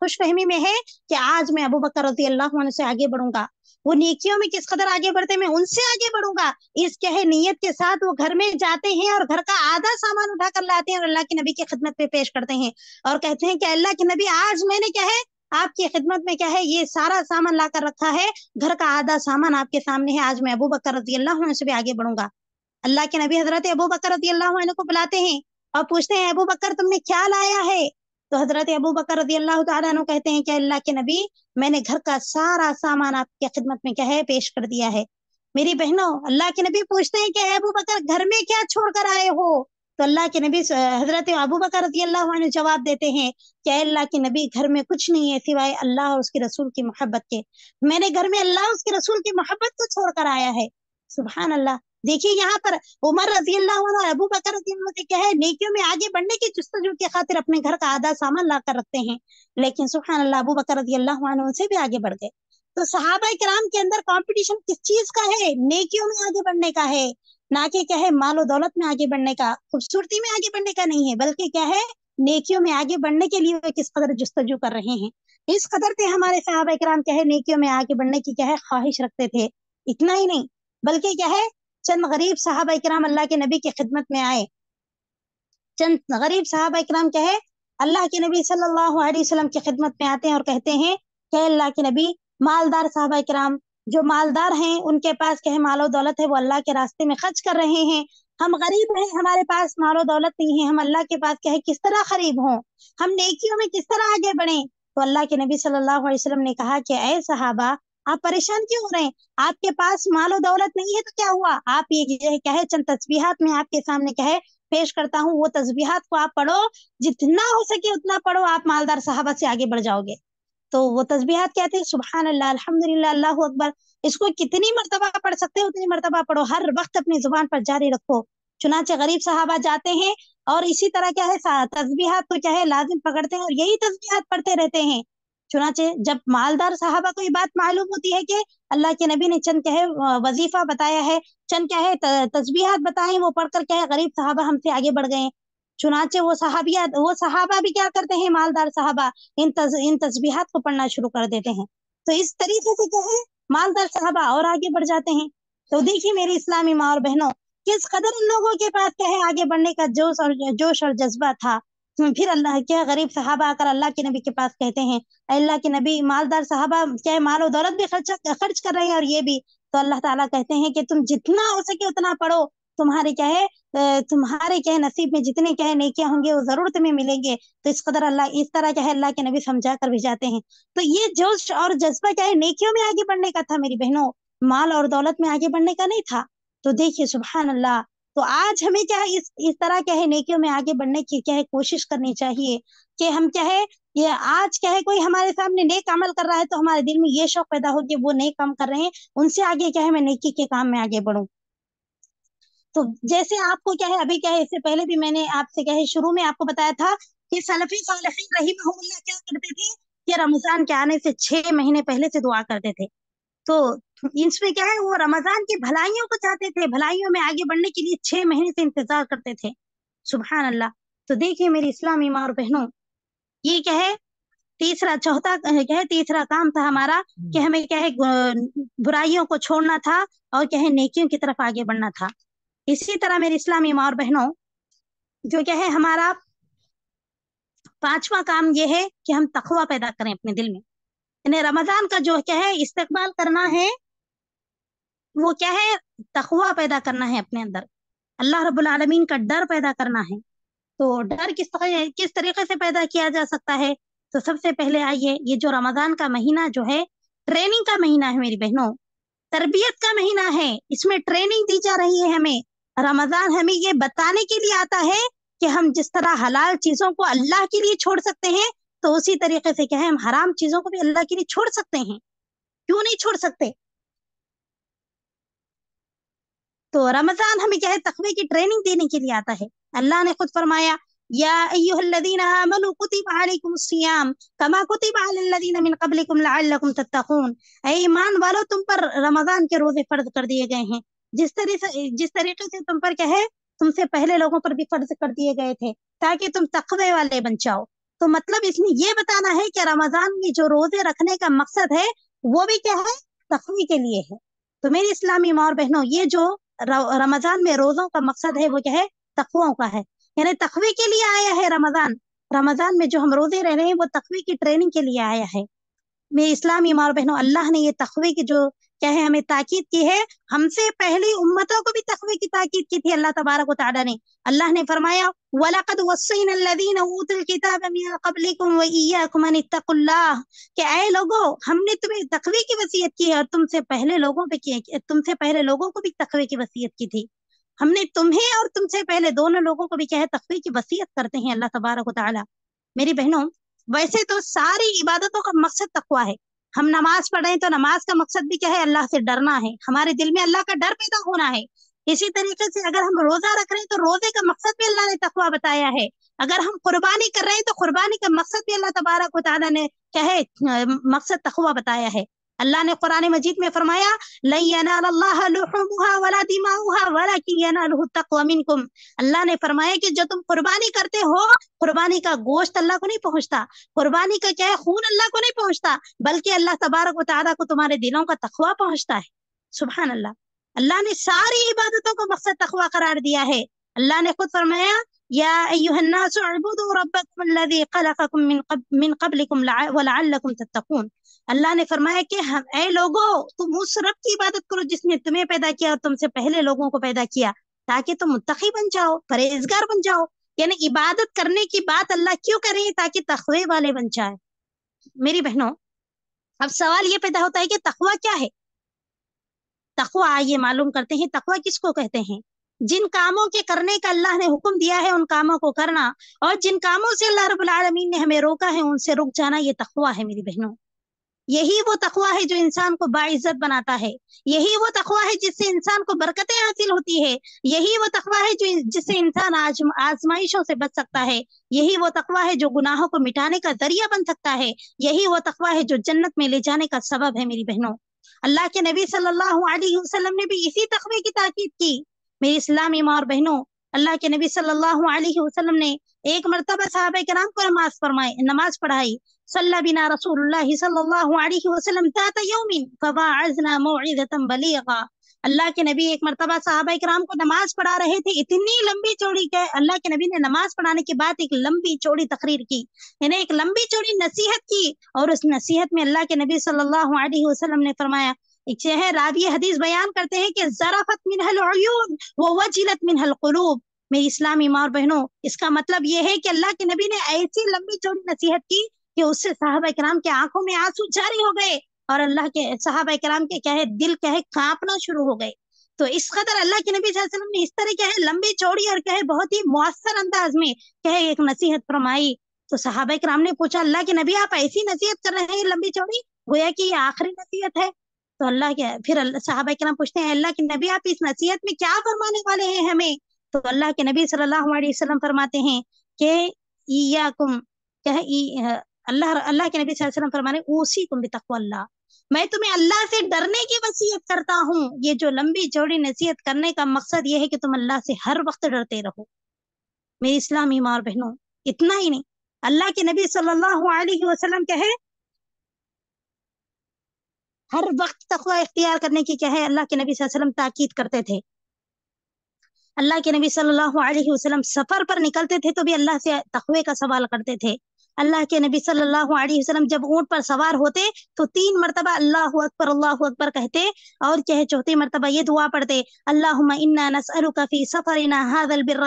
खुश फहमी में है कि आज मैं अबू बकर रजी अल्लाह से आगे बढ़ूंगा वो नेकियों में किस कदर आगे बढ़ते मैं उनसे आगे बढ़ूंगा इस कहे नीयत के साथ वो घर में जाते हैं और घर का आधा सामान उठा कर लाते हैं और अल्लाह के नबी की खिदमत पे पेश करते हैं और कहते हैं कि अल्लाह के नबी आज मैंने क्या है आपकी खिदमत में क्या है ये सारा सामान ला कर रखा है घर का आधा सामान आपके सामने है आज मैं अबू बकर रजी अल्लाह से भी आगे बढ़ूंगा अल्लाह के नबी हजरत अबू बकर रजी अल्लाह को बुलाते हैं और पूछते हैं अबू बकर तुमने क्या लाया है तो हजरत अबू बकर रजी अल्लाह तु कहते हैं कि अल्लाह के नबी मैंने घर का सारा सामान आपकी खिदमत में क्या है पेश कर दिया है मेरी बहनों अल्लाह के नबी पूछते हैं कि अबू बकर घर में क्या छोड़कर आए हो तो अल्लाह के नबी हजरत अबू बकर रजी अल्लाह जवाब देते हैं कि अल्लाह के नबी घर में कुछ नहीं है सिवाय अल्लाह और उसके रसूल की मोहब्बत के मैंने घर में अल्लाह उसके रसूल की मोहब्बत को छोड़कर आया है सुबहान अल्लाह देखिए यहाँ पर उमर रजी अल्लाह अबू बकर क्या है नेकियों में आगे बढ़ने की जुस्तजू के खातिर अपने घर का आधा सामान ला कर रखते हैं लेकिन सुखान अल्लाह अबू बकर रजी अल्लाह उनसे भी आगे बढ़ गए तो सहाबा कराम के अंदर कॉम्पिटिशन किस चीज का है नेकियों में आगे बढ़ने का है ना कि क्या है मालो दौलत में आगे बढ़ने का खूबसूरती में आगे बढ़ने का नहीं है बल्कि क्या है नेकियों में आगे बढ़ने के लिए वे किस कदर जस्तजू कर रहे हैं इस कदर थे हमारे साहब कराम क्या है नेकियों में आगे बढ़ने की क्या है ख्वाहिश रखते थे इतना ही नहीं बल्कि क्या है चंद गरीब साहब इक्राम अल्लाह के नबी की खिदमत में आए चंद गरीब साहब इक्राम क्या है अल्लाह के नबी सल्लल्लाहु अलैहि वसल्लम की खिदमत में आते हैं और कहते हैं कह अल्लाह के नबी मालदार साहब कराम जो मालदार हैं उनके पास कहे मालो दौलत है वो अल्लाह के रास्ते में खर्च कर रहे हैं हम गरीब हैं हमारे पास मालो दौलत नहीं है हम अल्लाह के पास कहे किस तरह खरीब हों हम नेकियों में किस तरह आगे बढ़े तो अल्लाह के नबी सल्लल्लाहु अलैहि वसल्लम ने कहा कि ए सहाबा आप परेशान क्यों हो रहे हैं आपके पास मालो दौलत नहीं है तो क्या हुआ आप ये कहे चंद तस्बीहात में आपके सामने कहे पेश करता हूँ वो तस्बीहात को आप पढ़ो जितना हो सके उतना पढ़ो आप मालदार साहबा से आगे बढ़ जाओगे तो वो तस्बीहात क्या थे सुबहान अल्लाह अल्हम्दुलिल्लाह अल्लाह अकबर इसको कितनी मरतबा पढ़ सकते हो उतनी मरतबा पढ़ो हर वक्त अपनी जुबान पर जारी रखो चुनाचे गरीब साहबा जाते हैं और इसी तरह क्या है तस्बीहात को तो क्या है लाजिम पकड़ते हैं और यही तस्बीहात पढ़ते रहते हैं चुनाचे जब मालदार साहबा को ये बात मालूम होती है कि अल्लाह के नबी ने चंद क्या है वजीफा बताया है चंद क्या है तस्बीहात बताए वो पढ़कर क्या है गरीब साहबा हमसे आगे बढ़ गए चुनाचे वो साहबिया वो साहबा भी क्या करते हैं मालदार साहबा इन तस, इन तस्बीहात को पढ़ना शुरू कर देते हैं तो इस तरीके से क्या है मालदार साहबा और आगे बढ़ जाते हैं तो देखिए मेरी इस्लामी माँ और बहनों किस कदर उन लोगों के पास क्या है आगे बढ़ने का जोश और जोश और जज्बा था हम्म, फिर अल्लाह क्या गरीब साहबा आकर अल्लाह के नबी के पास कहते हैं अल्लाह के नबी मालदार साहबा क्या है माल और दौलत भी खर्च खर्च कर रहे हैं और ये भी तो अल्लाह ताला कहते हैं कि तुम जितना हो सके उतना पढ़ो तुम्हारे क्या है तुम्हारे क्या है नसीब में जितने क्या है नेकियां होंगे वो जरूर तुम्हें मिलेंगे तो इस कदर अल्लाह इस तरह क्या है अल्लाह के नबी समझा कर भेजाते हैं तो ये जोश और जज्बा क्या है नेकियों में आगे बढ़ने का था मेरी बहनों माल और दौलत में आगे बढ़ने का नहीं था तो देखिए सुबह अल्लाह तो आज हमें क्या है इस इस तरह क्या है नेकियों में आगे बढ़ने की क्या है कोशिश करनी चाहिए कि हम क्या है ये आज क्या है कोई हमारे सामने नेक अमल कर रहा है तो हमारे दिल में ये शौक पैदा हो कि वो नए काम कर रहे हैं उनसे आगे क्या है मैं नेकी के काम में आगे बढ़ू तो जैसे आपको क्या है अभी क्या है इससे पहले भी मैंने आपसे क्या है शुरू में आपको बताया था कि सलफी सलफी रही क्या करते थे कि रमजान के आने से छह महीने पहले से दुआ करते थे तो इसमें क्या है वो रमजान की भलाइयों को चाहते थे भलाइयों में आगे बढ़ने के लिए छह महीने से इंतजार करते थे सुबह अल्लाह तो देखिए मेरी इस्लामी माँ और बहनों ये क्या है तीसरा चौथा क्या है तीसरा काम था हमारा हम्म। कि हमें क्या है बुराइयों को छोड़ना था और क्या है नेकियों की तरफ आगे बढ़ना था इसी तरह मेरे इस्लामी माँ और बहनों जो क्या है हमारा पांचवा काम यह है कि हम तखवा पैदा करें अपने दिल में रमजान का जो क्या है इस्तेमाल करना है वो क्या है तखवा पैदा करना है अपने अंदर अल्लाह रब्बुल आलमीन का डर पैदा करना है तो डर किस तरह किस तरीके से पैदा किया जा सकता है तो सबसे पहले आइए ये जो रमजान का महीना जो है ट्रेनिंग का महीना है मेरी बहनों तरबियत का महीना है इसमें ट्रेनिंग दी जा रही है हमें रमजान हमें ये बताने के लिए आता है कि हम जिस तरह हलाल चीजों को अल्लाह के लिए छोड़ सकते हैं तो उसी तरीके से क्या है हम हराम चीजों को भी अल्लाह के लिए छोड़ सकते हैं क्यों नहीं छोड़ सकते तो रमजान हमें क्या है तखबे की ट्रेनिंग देने के लिए आता है अल्लाह ने खुद फरमाया ईमान वालो तुम पर रमजान के रोजे फर्ज कर दिए गए हैं जिस तरह से जिस तरीके से तुम पर क्या है तुमसे पहले लोगों पर भी फर्ज कर दिए गए थे ताकि तुम तखबे वाले बन जाओ तो मतलब इसमें ये बताना है कि रमजान में जो रोजे रखने का मकसद है वो भी क्या है तखबे के लिए है तो मेरी इस्लामी माँ और बहनों ये जो रमजान में रोजों का मकसद है वो क्या है तकवों का है यानी तखवे के लिए आया है रमजान रमजान में जो हम रोजे रह रहे हैं वो तखवे की ट्रेनिंग के लिए आया है मेरे इस्लामी मार बहनों अल्लाह ने ये तखवे के जो क्या है हमें ताकीद की है हमसे पहले उम्मतों को भी तकवे की ताकीद की थी अल्लाह तबारक वाली ने अल्लाह ने फरमाया वलकद वसीन हमने तुम्हें तकवे की वसीयत की है और तुमसे पहले लोगों पे तुमसे पहले लोगों को भी तकवे की वसीयत की थी हमने तुम्हें और तुमसे पहले दोनों लोगों को भी क्या है तकवे की वसीयत करते हैं अल्लाह तबारक वाली मेरी बहनों वैसे तो सारी इबादतों का मकसद तकवा है हम नमाज पढ़ रहे हैं तो नमाज का मकसद भी क्या है अल्लाह से डरना है हमारे दिल में अल्लाह का डर पैदा होना है इसी तरीके से अगर हम रोजा रख रहे हैं तो रोजे का मकसद भी अल्लाह ने तकवा बताया है अगर हम कुर्बानी कर रहे हैं तो कुर्बानी का मकसद भी अल्लाह तबारक ने क्या है मकसद तकवा बताया है अल्लाह ने कुरान मजीद में फरमाया अल्लाह ने फरमाया कि जो तुम कुर्बानी करते हो कुर्बानी का गोश्त अल्लाह को नहीं पहुंचता कुर्बानी का क्या है खून अल्लाह को नहीं पहुंचता बल्कि अल्लाह तबारक वाली को तुम्हारे दिलों का तखवा पहुंचता है सुबह अल्लाह अल्लाह ने सारी इबादतों को मकसद तखवा करार दिया है अल्लाह ने खुद फरमाया या अल्लाह ने फरमाया कि हम ए लोगो तुम उस रब की इबादत करो जिसने तुम्हें पैदा किया और तुमसे पहले लोगों को पैदा किया ताकि तुम मुतकी बन जाओ परहेजगार बन जाओ यानी इबादत करने की बात अल्लाह क्यों करे ताकि तखवे वाले बन जाए मेरी बहनों अब सवाल ये पैदा होता है कि तखवा क्या है तखवा आइए मालूम करते हैं तखवा किसको कहते हैं जिन कामों के करने का अल्लाह ने हुक्म दिया है उन कामों को करना और जिन कामों से अल्लाह रबीन ने हमें रोका है उनसे रुक जाना ये तखवा है मेरी बहनों यही वो तखवा है जो इंसान को बाइज्जत बनाता है यही वो तखवा है जिससे इंसान को बरकतें हासिल होती है यही वो तखवा है जो जिससे इंसान आज आजमाइशों से बच सकता है यही वो तखवा है जो गुनाहों को मिटाने का जरिया बन सकता है यही वो तखवा है जो जन्नत में ले जाने का सबब है मेरी बहनों अल्लाह के नबी सल्लल्लाहु अलैहि वसल्लम ने भी इसी तखवे की ताकीद की मेरी इस्लामी माँ और बहनों अल्लाह के नबी सल्लल्लाहु अलैहि वसल्लम ने एक मरतबा साहब कराम को नमाज फरमाई नमाज पढ़ाई صلى بنا رسول الله صلى الله عليه وسلم ذات يوم فواعظنا موعظه بليغه अल्लाह के नबी एक मरतबा साहबा इकराम को नमाज पढ़ा रहे थे इतनी लंबी चौड़ी के अल्लाह के नबी ने नमाज पढ़ाने के बाद एक लंबी चौड़ी तकरीर की यानी एक लंबी चौड़ी नसीहत की और उस नसीहत में अल्लाह के नबी सल्लल्लाहु अलैहि वसल्लम ने फरमाया एक शहर रावी हदीस बयान करते हैं कि जराफत मिनहल वो वजिलत मिनहल कुलूब मेरी इस्लामी माँ और बहनों इसका मतलब यह है कि अल्लाह के नबी ने ऐसी लंबी चौड़ी नसीहत की कि उससे साहब कराम के आंखों में आंसू जारी हो गए और अल्लाह के साहब कराम के कहे दिल कहे कांपना शुरू हो गए तो इस कदर अल्लाह के नबी वसल्लम ने इस तरह कहे लंबी चौड़ी और कहे बहुत ही मौसर अंदाज में कहे एक नसीहत फरमाई तो साहब कराम ने पूछा अल्लाह के नबी आप ऐसी नसीहत कर रहे हैं लंबी चौड़ी गोया कि ये आखिरी नसीहत है तो अल्लाह के फिर साहब कराम पूछते हैं अल्लाह के नबी आप इस नसीहत में क्या फरमाने वाले हैं हमें तो अल्लाह के नबी सल्लल्लाहु अलैहि वसल्लम फरमाते हैं कि कह अल्लाह अल्लाह के नबी वसल्लम फरमाने उसी तुम बितकवल्ला मैं तुम्हें अल्लाह से डरने की वसीयत करता हूँ ये जो लंबी चौड़ी नसीहत करने का मकसद ये है कि तुम अल्लाह से हर वक्त डरते रहो मेरी इस्लामी मार बहनों इतना ही नहीं अल्लाह के नबी सल्लल्लाहु अलैहि वसल्लम कहे हर वक्त तकवा इख्तियार करने की क्या है अल्लाह के नबी वसल्लम ताकीद करते थे अल्लाह के नबी सल्लल्लाहु अलैहि वसल्लम सफर पर निकलते थे तो भी अल्लाह से तकवे का सवाल करते थे अल्लाह के नबी सल्लल्लाहु अलैहि वसल्लम जब ऊंट पर सवार होते तो तीन मरतबा अल्लाह अकबर अल्लाह अकबर कहते और चाहे चौथे मरतबा ये दुआ पढ़ते अल्लाह इन्ना नसअलुकफ़ी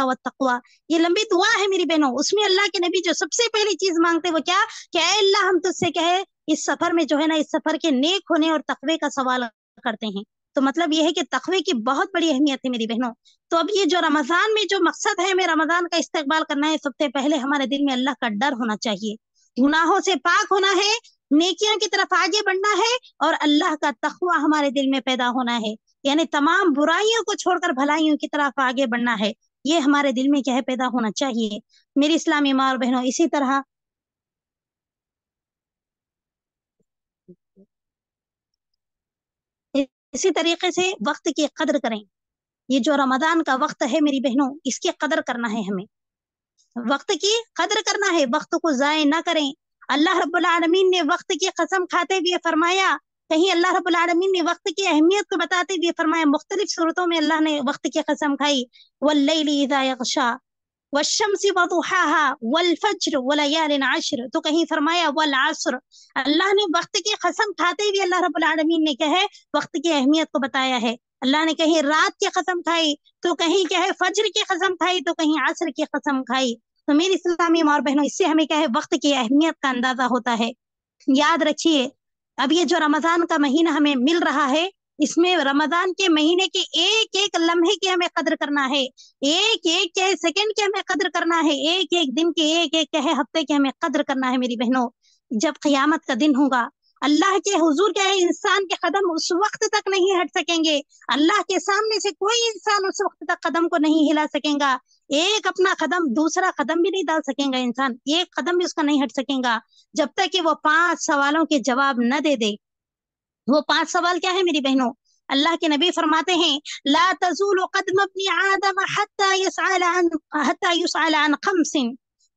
व तकवा ये लंबी दुआ है मेरी बहनों उसमें अल्लाह के नबी जो सबसे पहली चीज मांगते वो क्या कि अल्लाह हम तुझसे कहे इस सफर में जो है ना इस सफर के नेक होने और तकवे का सवाल करते हैं तो मतलब ये है कि तखवे की बहुत बड़ी अहमियत है मेरी बहनों तो अब ये जो रमजान में जो मकसद है हमें रमजान का इस्तेबाल करना है सबसे पहले हमारे दिल में अल्लाह का डर होना चाहिए गुनाहों से पाक होना है नेकियों की तरफ आगे बढ़ना है और अल्लाह का तखवा हमारे दिल में पैदा होना है यानी तमाम बुराइयों को छोड़कर भलाइयों की तरफ आगे बढ़ना है ये हमारे दिल में क्या है पैदा होना चाहिए मेरी इस्लामी माँ और बहनों इसी तरह इसी तरीके से वक्त की कदर करें ये जो रमदान का वक्त है मेरी बहनों इसकी कदर करना है हमें वक्त की कदर करना है वक्त को जाय ना करें अल्लाह रबालमीन ने वक्त की कसम खाते हुए फरमाया कहीं अल्लाह रबालमीन ने वक्त की अहमियत को बताते हुए फरमाया मुख्तलिफ सूरतों में अल्लाह ने वक्त की कसम खाई वल्लशाह वशमसी वहा वल फज्र वलयालिन आश्र तो कहीं फरमाया वल आसर अल्लाह ने वक्त की कसम खाते हुए अल्लाह रब्बुल आलमीन ने कहे वक्त की अहमियत को बताया है अल्लाह ने कहीं रात की कसम खाई तो कहीं क्या है फज्र की कसम खाई तो कहीं आसर की कसम खाई तो मेरी इस्लामी माँ और बहनों इससे हमें क्या है वक्त की अहमियत का अंदाजा होता है याद रखिए अब ये जो रमजान का महीना हमें मिल रहा है इसमें रमजान के महीने के एक एक लम्हे की हमें कदर करना है एक एक के सेकंड की हमें कदर करना है एक एक दिन के एक एक कहे हफ्ते की हमें कदर करना है मेरी बहनों जब क्यामत का दिन होगा अल्लाह के हुजूर क्या है इंसान के कदम उस वक्त तक नहीं हट सकेंगे अल्लाह के सामने से कोई इंसान उस वक्त तक कदम को नहीं हिला सकेगा एक अपना कदम दूसरा कदम भी नहीं डाल सकेगा इंसान एक कदम भी उसका नहीं हट सकेगा जब तक कि वो पांच सवालों के जवाब न दे दे वो पांच सवाल क्या है मेरी बहनों अल्लाह के नबी फरमाते हैं ला तजूल कदम अपनी आदम हत्ता यसअल खमसिन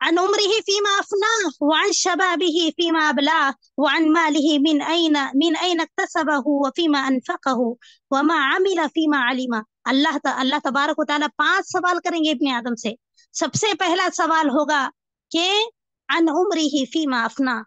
عن عمره فيما أفناه وعن شبابه فيما أبلاه وعن ماله من أين من أين اكتسبه وفيما أنفقه وما عمل فيما علم الله त, अल्लाह तबारक वाली पांच सवाल करेंगे इब्ने आदम से सबसे पहला सवाल होगा कि عن عمره فيما फीमा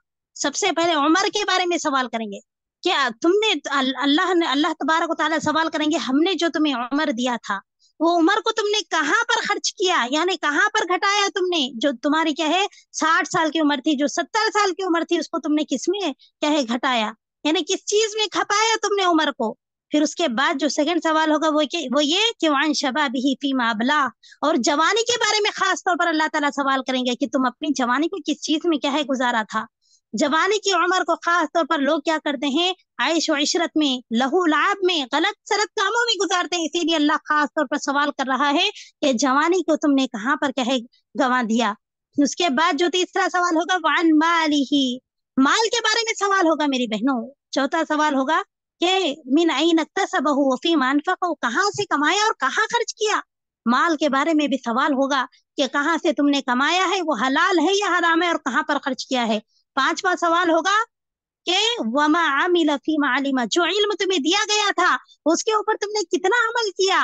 सबसे पहले उमर के बारे में सवाल करेंगे क्या तुमने अल्लाह ने अल्लाह तबारक वाली सवाल करेंगे हमने जो तुम्हें उम्र दिया था वो उम्र को तुमने कहाँ पर खर्च किया यानी कहाँ पर घटाया तुमने जो तुम्हारी क्या है साठ साल की उम्र थी जो सत्तर साल की उम्र थी उसको तुमने किसमें क्या है घटाया यानी किस चीज में खपाया तुमने उम्र को फिर उसके बाद जो सेकंड सवाल होगा वो के, वो ये कि वान शबाब ही फी माबला और जवानी के बारे में खास तौर पर अल्लाह ताला सवाल करेंगे कि तुम अपनी जवानी को किस चीज में क्या है गुजारा था जवानी की उम्र को खास तौर पर लोग क्या करते हैं आयश व इशरत में लहू लाभ में गलत सलत कामों में गुजारते हैं इसीलिए अल्लाह खास तौर पर सवाल कर रहा है कि जवानी को तुमने कहाँ पर कहे गंवा दिया उसके बाद जो तीसरा सवाल होगा वान माली ही माल के बारे में सवाल होगा मेरी बहनों चौथा सवाल होगा कि मिन आई वफी मानफा को कहाँ से कमाया और कहाँ खर्च किया माल के बारे में भी सवाल होगा कि कहाँ से तुमने कमाया है वो हलाल है या हराम है और कहाँ पर खर्च किया है पांचवा सवाल होगा कि वमा आमिल फीमा आलिमा जो इल्म तुम्हें दिया गया था उसके ऊपर तुमने कितना अमल किया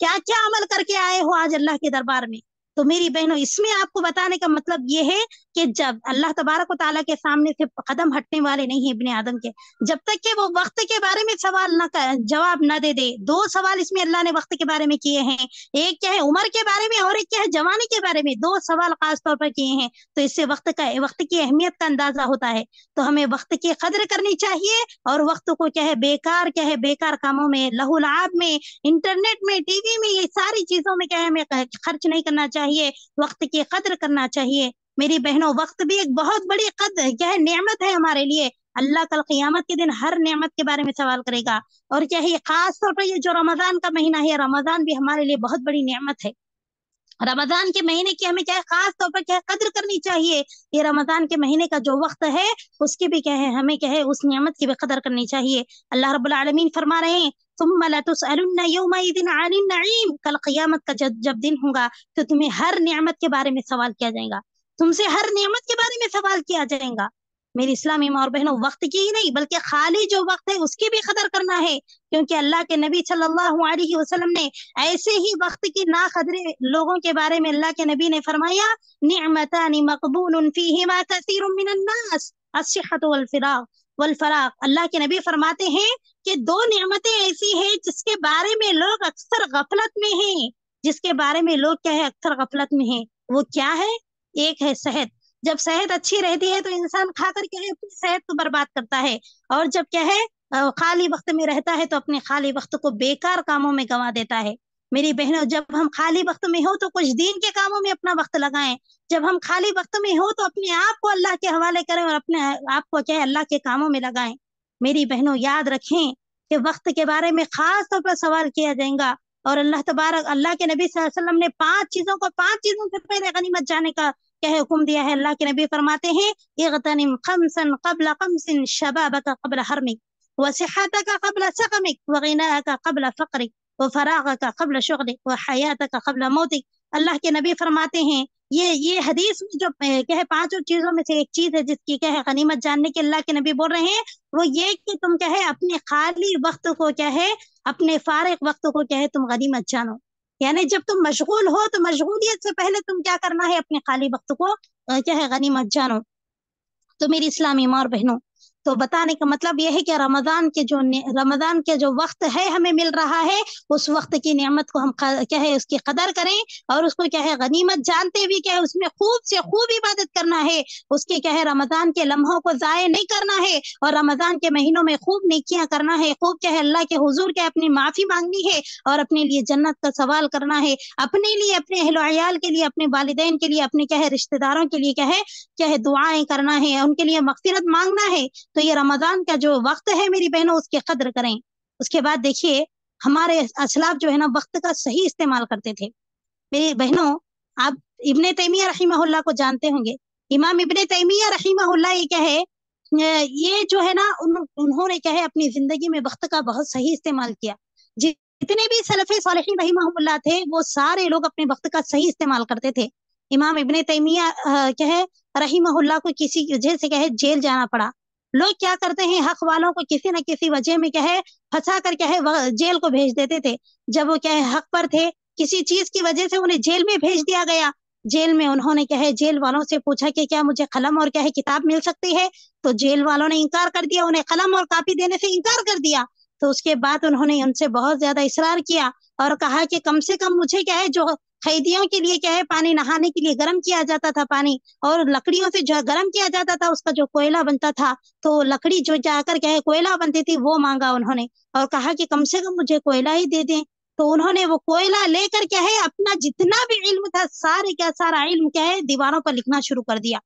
क्या क्या अमल करके आए हो आज अल्लाह के दरबार में तो मेरी बहनों इसमें आपको बताने का मतलब ये है कि जब अल्लाह तबारक ताला के सामने से कदम हटने वाले नहीं है इबन आदम के जब तक के वो वक्त के बारे में सवाल न जवाब न दे दे दो सवाल इसमें अल्लाह ने वक्त के बारे में किए हैं एक क्या है उम्र के बारे में और एक क्या है जवानी के बारे में दो सवाल खास तौर पर किए हैं तो इससे वक्त का वक्त की अहमियत का अंदाजा होता है तो हमें वक्त की कदर करनी चाहिए और वक्त को क्या है बेकार क्या है बेकार कामों में लहुलाब में इंटरनेट में टीवी में ये सारी चीजों में क्या है हमें खर्च नहीं करना चाहिए चाहिए वक्त की कदर करना चाहिए मेरी बहनों वक्त भी एक बहुत बड़ी कद यह नेमत है हमारे लिए अल्लाह कल क़ियामत के दिन हर नेमत के बारे में सवाल करेगा और यही खास तौर पर ये जो रमज़ान का महीना है रमज़ान भी हमारे लिए बहुत बड़ी नेमत है रमजान के महीने की हमें क्या है खास तौर पर क्या कदर करनी चाहिए ये रमजान के महीने का जो वक्त है उसकी भी क्या है हमें क्या है उस नियमत की भी कदर करनी चाहिए अल्लाह रबालमीन फरमा रहे हैं तुम नईम कल क़यामत का जब जब दिन होगा तो तुम्हें हर नियामत के बारे में सवाल किया जाएगा तुमसे हर नियामत के बारे में सवाल किया जाएगा मेरे इस्लामी माँ और बहनों वक्त की ही नहीं बल्कि खाली जो वक्त है उसकी भी कदर करना है क्योंकि अल्लाह के नबी सल्लल्लाहु अलैहि वसल्लम ने ऐसे ही वक्त की ना खदरे लोगों के बारे में अल्लाह के नबी ने फरमाया नियमता मकबूल वलफराक अल्लाह के नबी फरमाते हैं कि दो नियमतें ऐसी हैं जिसके बारे में लोग अक्सर गफलत में हैं जिसके बारे में लोग क्या है अक्सर गफलत में हैं वो क्या है एक है सेहत जब सेहत अच्छी रहती है तो इंसान खा कर क्या है अपनी सेहत को बर्बाद करता है और जब क्या है खाली वक्त में रहता है तो अपने खाली वक्त को बेकार कामों में गंवा देता है मेरी बहनों जब हम खाली वक्त में हो तो कुछ दिन के कामों में अपना वक्त लगाएं जब हम खाली वक्त में हो तो अपने आप को अल्लाह के हवाले करें और अपने आप को चाहे अल्लाह के कामों में लगाएं मेरी बहनों याद रखें कि वक्त के बारे में खास तौर पर सवाल किया जाएगा और अल्लाह तबारक अल्लाह के नबी वसल्लम ने पांच चीजों को पांच चीजों से पहले गनीमत जाने का क्या हुक्म दिया है अल्लाह के नबी फरमाते हैं खमसन कबल खमसिन शबाब का कबल हरमिक वसीहत का कबल सकमिक वगैना का कबल फ़करिक फराग का कबल शगल व हयातक कबल मोतिक अल्लाह के नबी फरमाते हैं ये ये हदीस में जो कहे पांचों चीजों में से एक चीज है जिसकी कहे गनीमत जानने के अल्लाह के नबी बोल रहे हैं वो ये कि तुम कहे अपने खाली वक्त को कहे अपने फारग वक्त को कहे तुम गनीमत जानो यानी जब तुम मशगूल हो तो मशगूलियत से पहले तुम क्या करना है अपने खाली वक्त को क्या है गनीमत जानो तो मेरी इस्लामी माँ और बहनों तो बताने का मतलब यह है कि रमज़ान के जो रमज़ान के जो वक्त है हमें मिल रहा है उस वक्त की नियमत को हम क्या है उसकी कदर करें और उसको क्या है गनीमत जानते हुए क्या है उसमें खूब से खूब इबादत करना है उसके क्या है रमज़ान के लम्हों को ज़ाय नहीं करना है और रमज़ान के महीनों में खूब नेकियां करना है खूब क्या है अल्लाह के हजूर के अपनी माफ़ी मांगनी है और अपने लिए जन्नत का सवाल करना है अपने लिए अपने अहलोयाल के लिए अपने वालदे के लिए अपने क्या है रिश्तेदारों के लिए क्या है क्या है दुआएं करना है उनके लिए मफफरत मांगना है तो ये रमज़ान का जो वक्त है मेरी बहनों उसकी कदर करें उसके बाद देखिए हमारे असलाफ जो है ना वक्त का सही इस्तेमाल करते थे मेरी बहनों आप इबन तैमिया रही को जानते होंगे इमाम इबन तैमिया रही ये क्या है ये जो है ना उन, उन्होंने क्या है अपनी जिंदगी में वक्त का बहुत सही इस्तेमाल किया जितने भी सलफ़ सालही रही थे वो सारे लोग अपने वक्त का सही इस्तेमाल करते थे इमाम इबन तैमिया क्या है रही को किसी वजह से क्या है जेल जाना पड़ा लोग क्या करते हैं हक वालों को किसी न किसी वजह में क्या है फंसा कर क्या है जेल को भेज देते थे जब वो क्या है हक पर थे किसी चीज की वजह से उन्हें जेल में भेज दिया गया जेल में उन्होंने क्या है जेल वालों से पूछा कि क्या मुझे कलम और क्या है किताब मिल सकती है तो जेल वालों ने इनकार कर दिया उन्हें कलम और कापी देने से इनकार कर दिया तो उसके बाद उन्होंने उनसे बहुत ज्यादा इसरार किया और कहा कि कम से कम मुझे क्या है जो कैदियों के लिए क्या है पानी नहाने के लिए गर्म किया जाता था पानी और लकड़ियों से जो गर्म किया जाता था उसका जो कोयला बनता था तो लकड़ी जो जाकर क्या है कोयला बनती थी वो मांगा उन्होंने और कहा कि कम से कम मुझे कोयला ही दे दें तो उन्होंने वो कोयला लेकर क्या है अपना जितना भी इल्म था सारे क्या सारा इल्म क्या है दीवारों पर लिखना शुरू कर दिया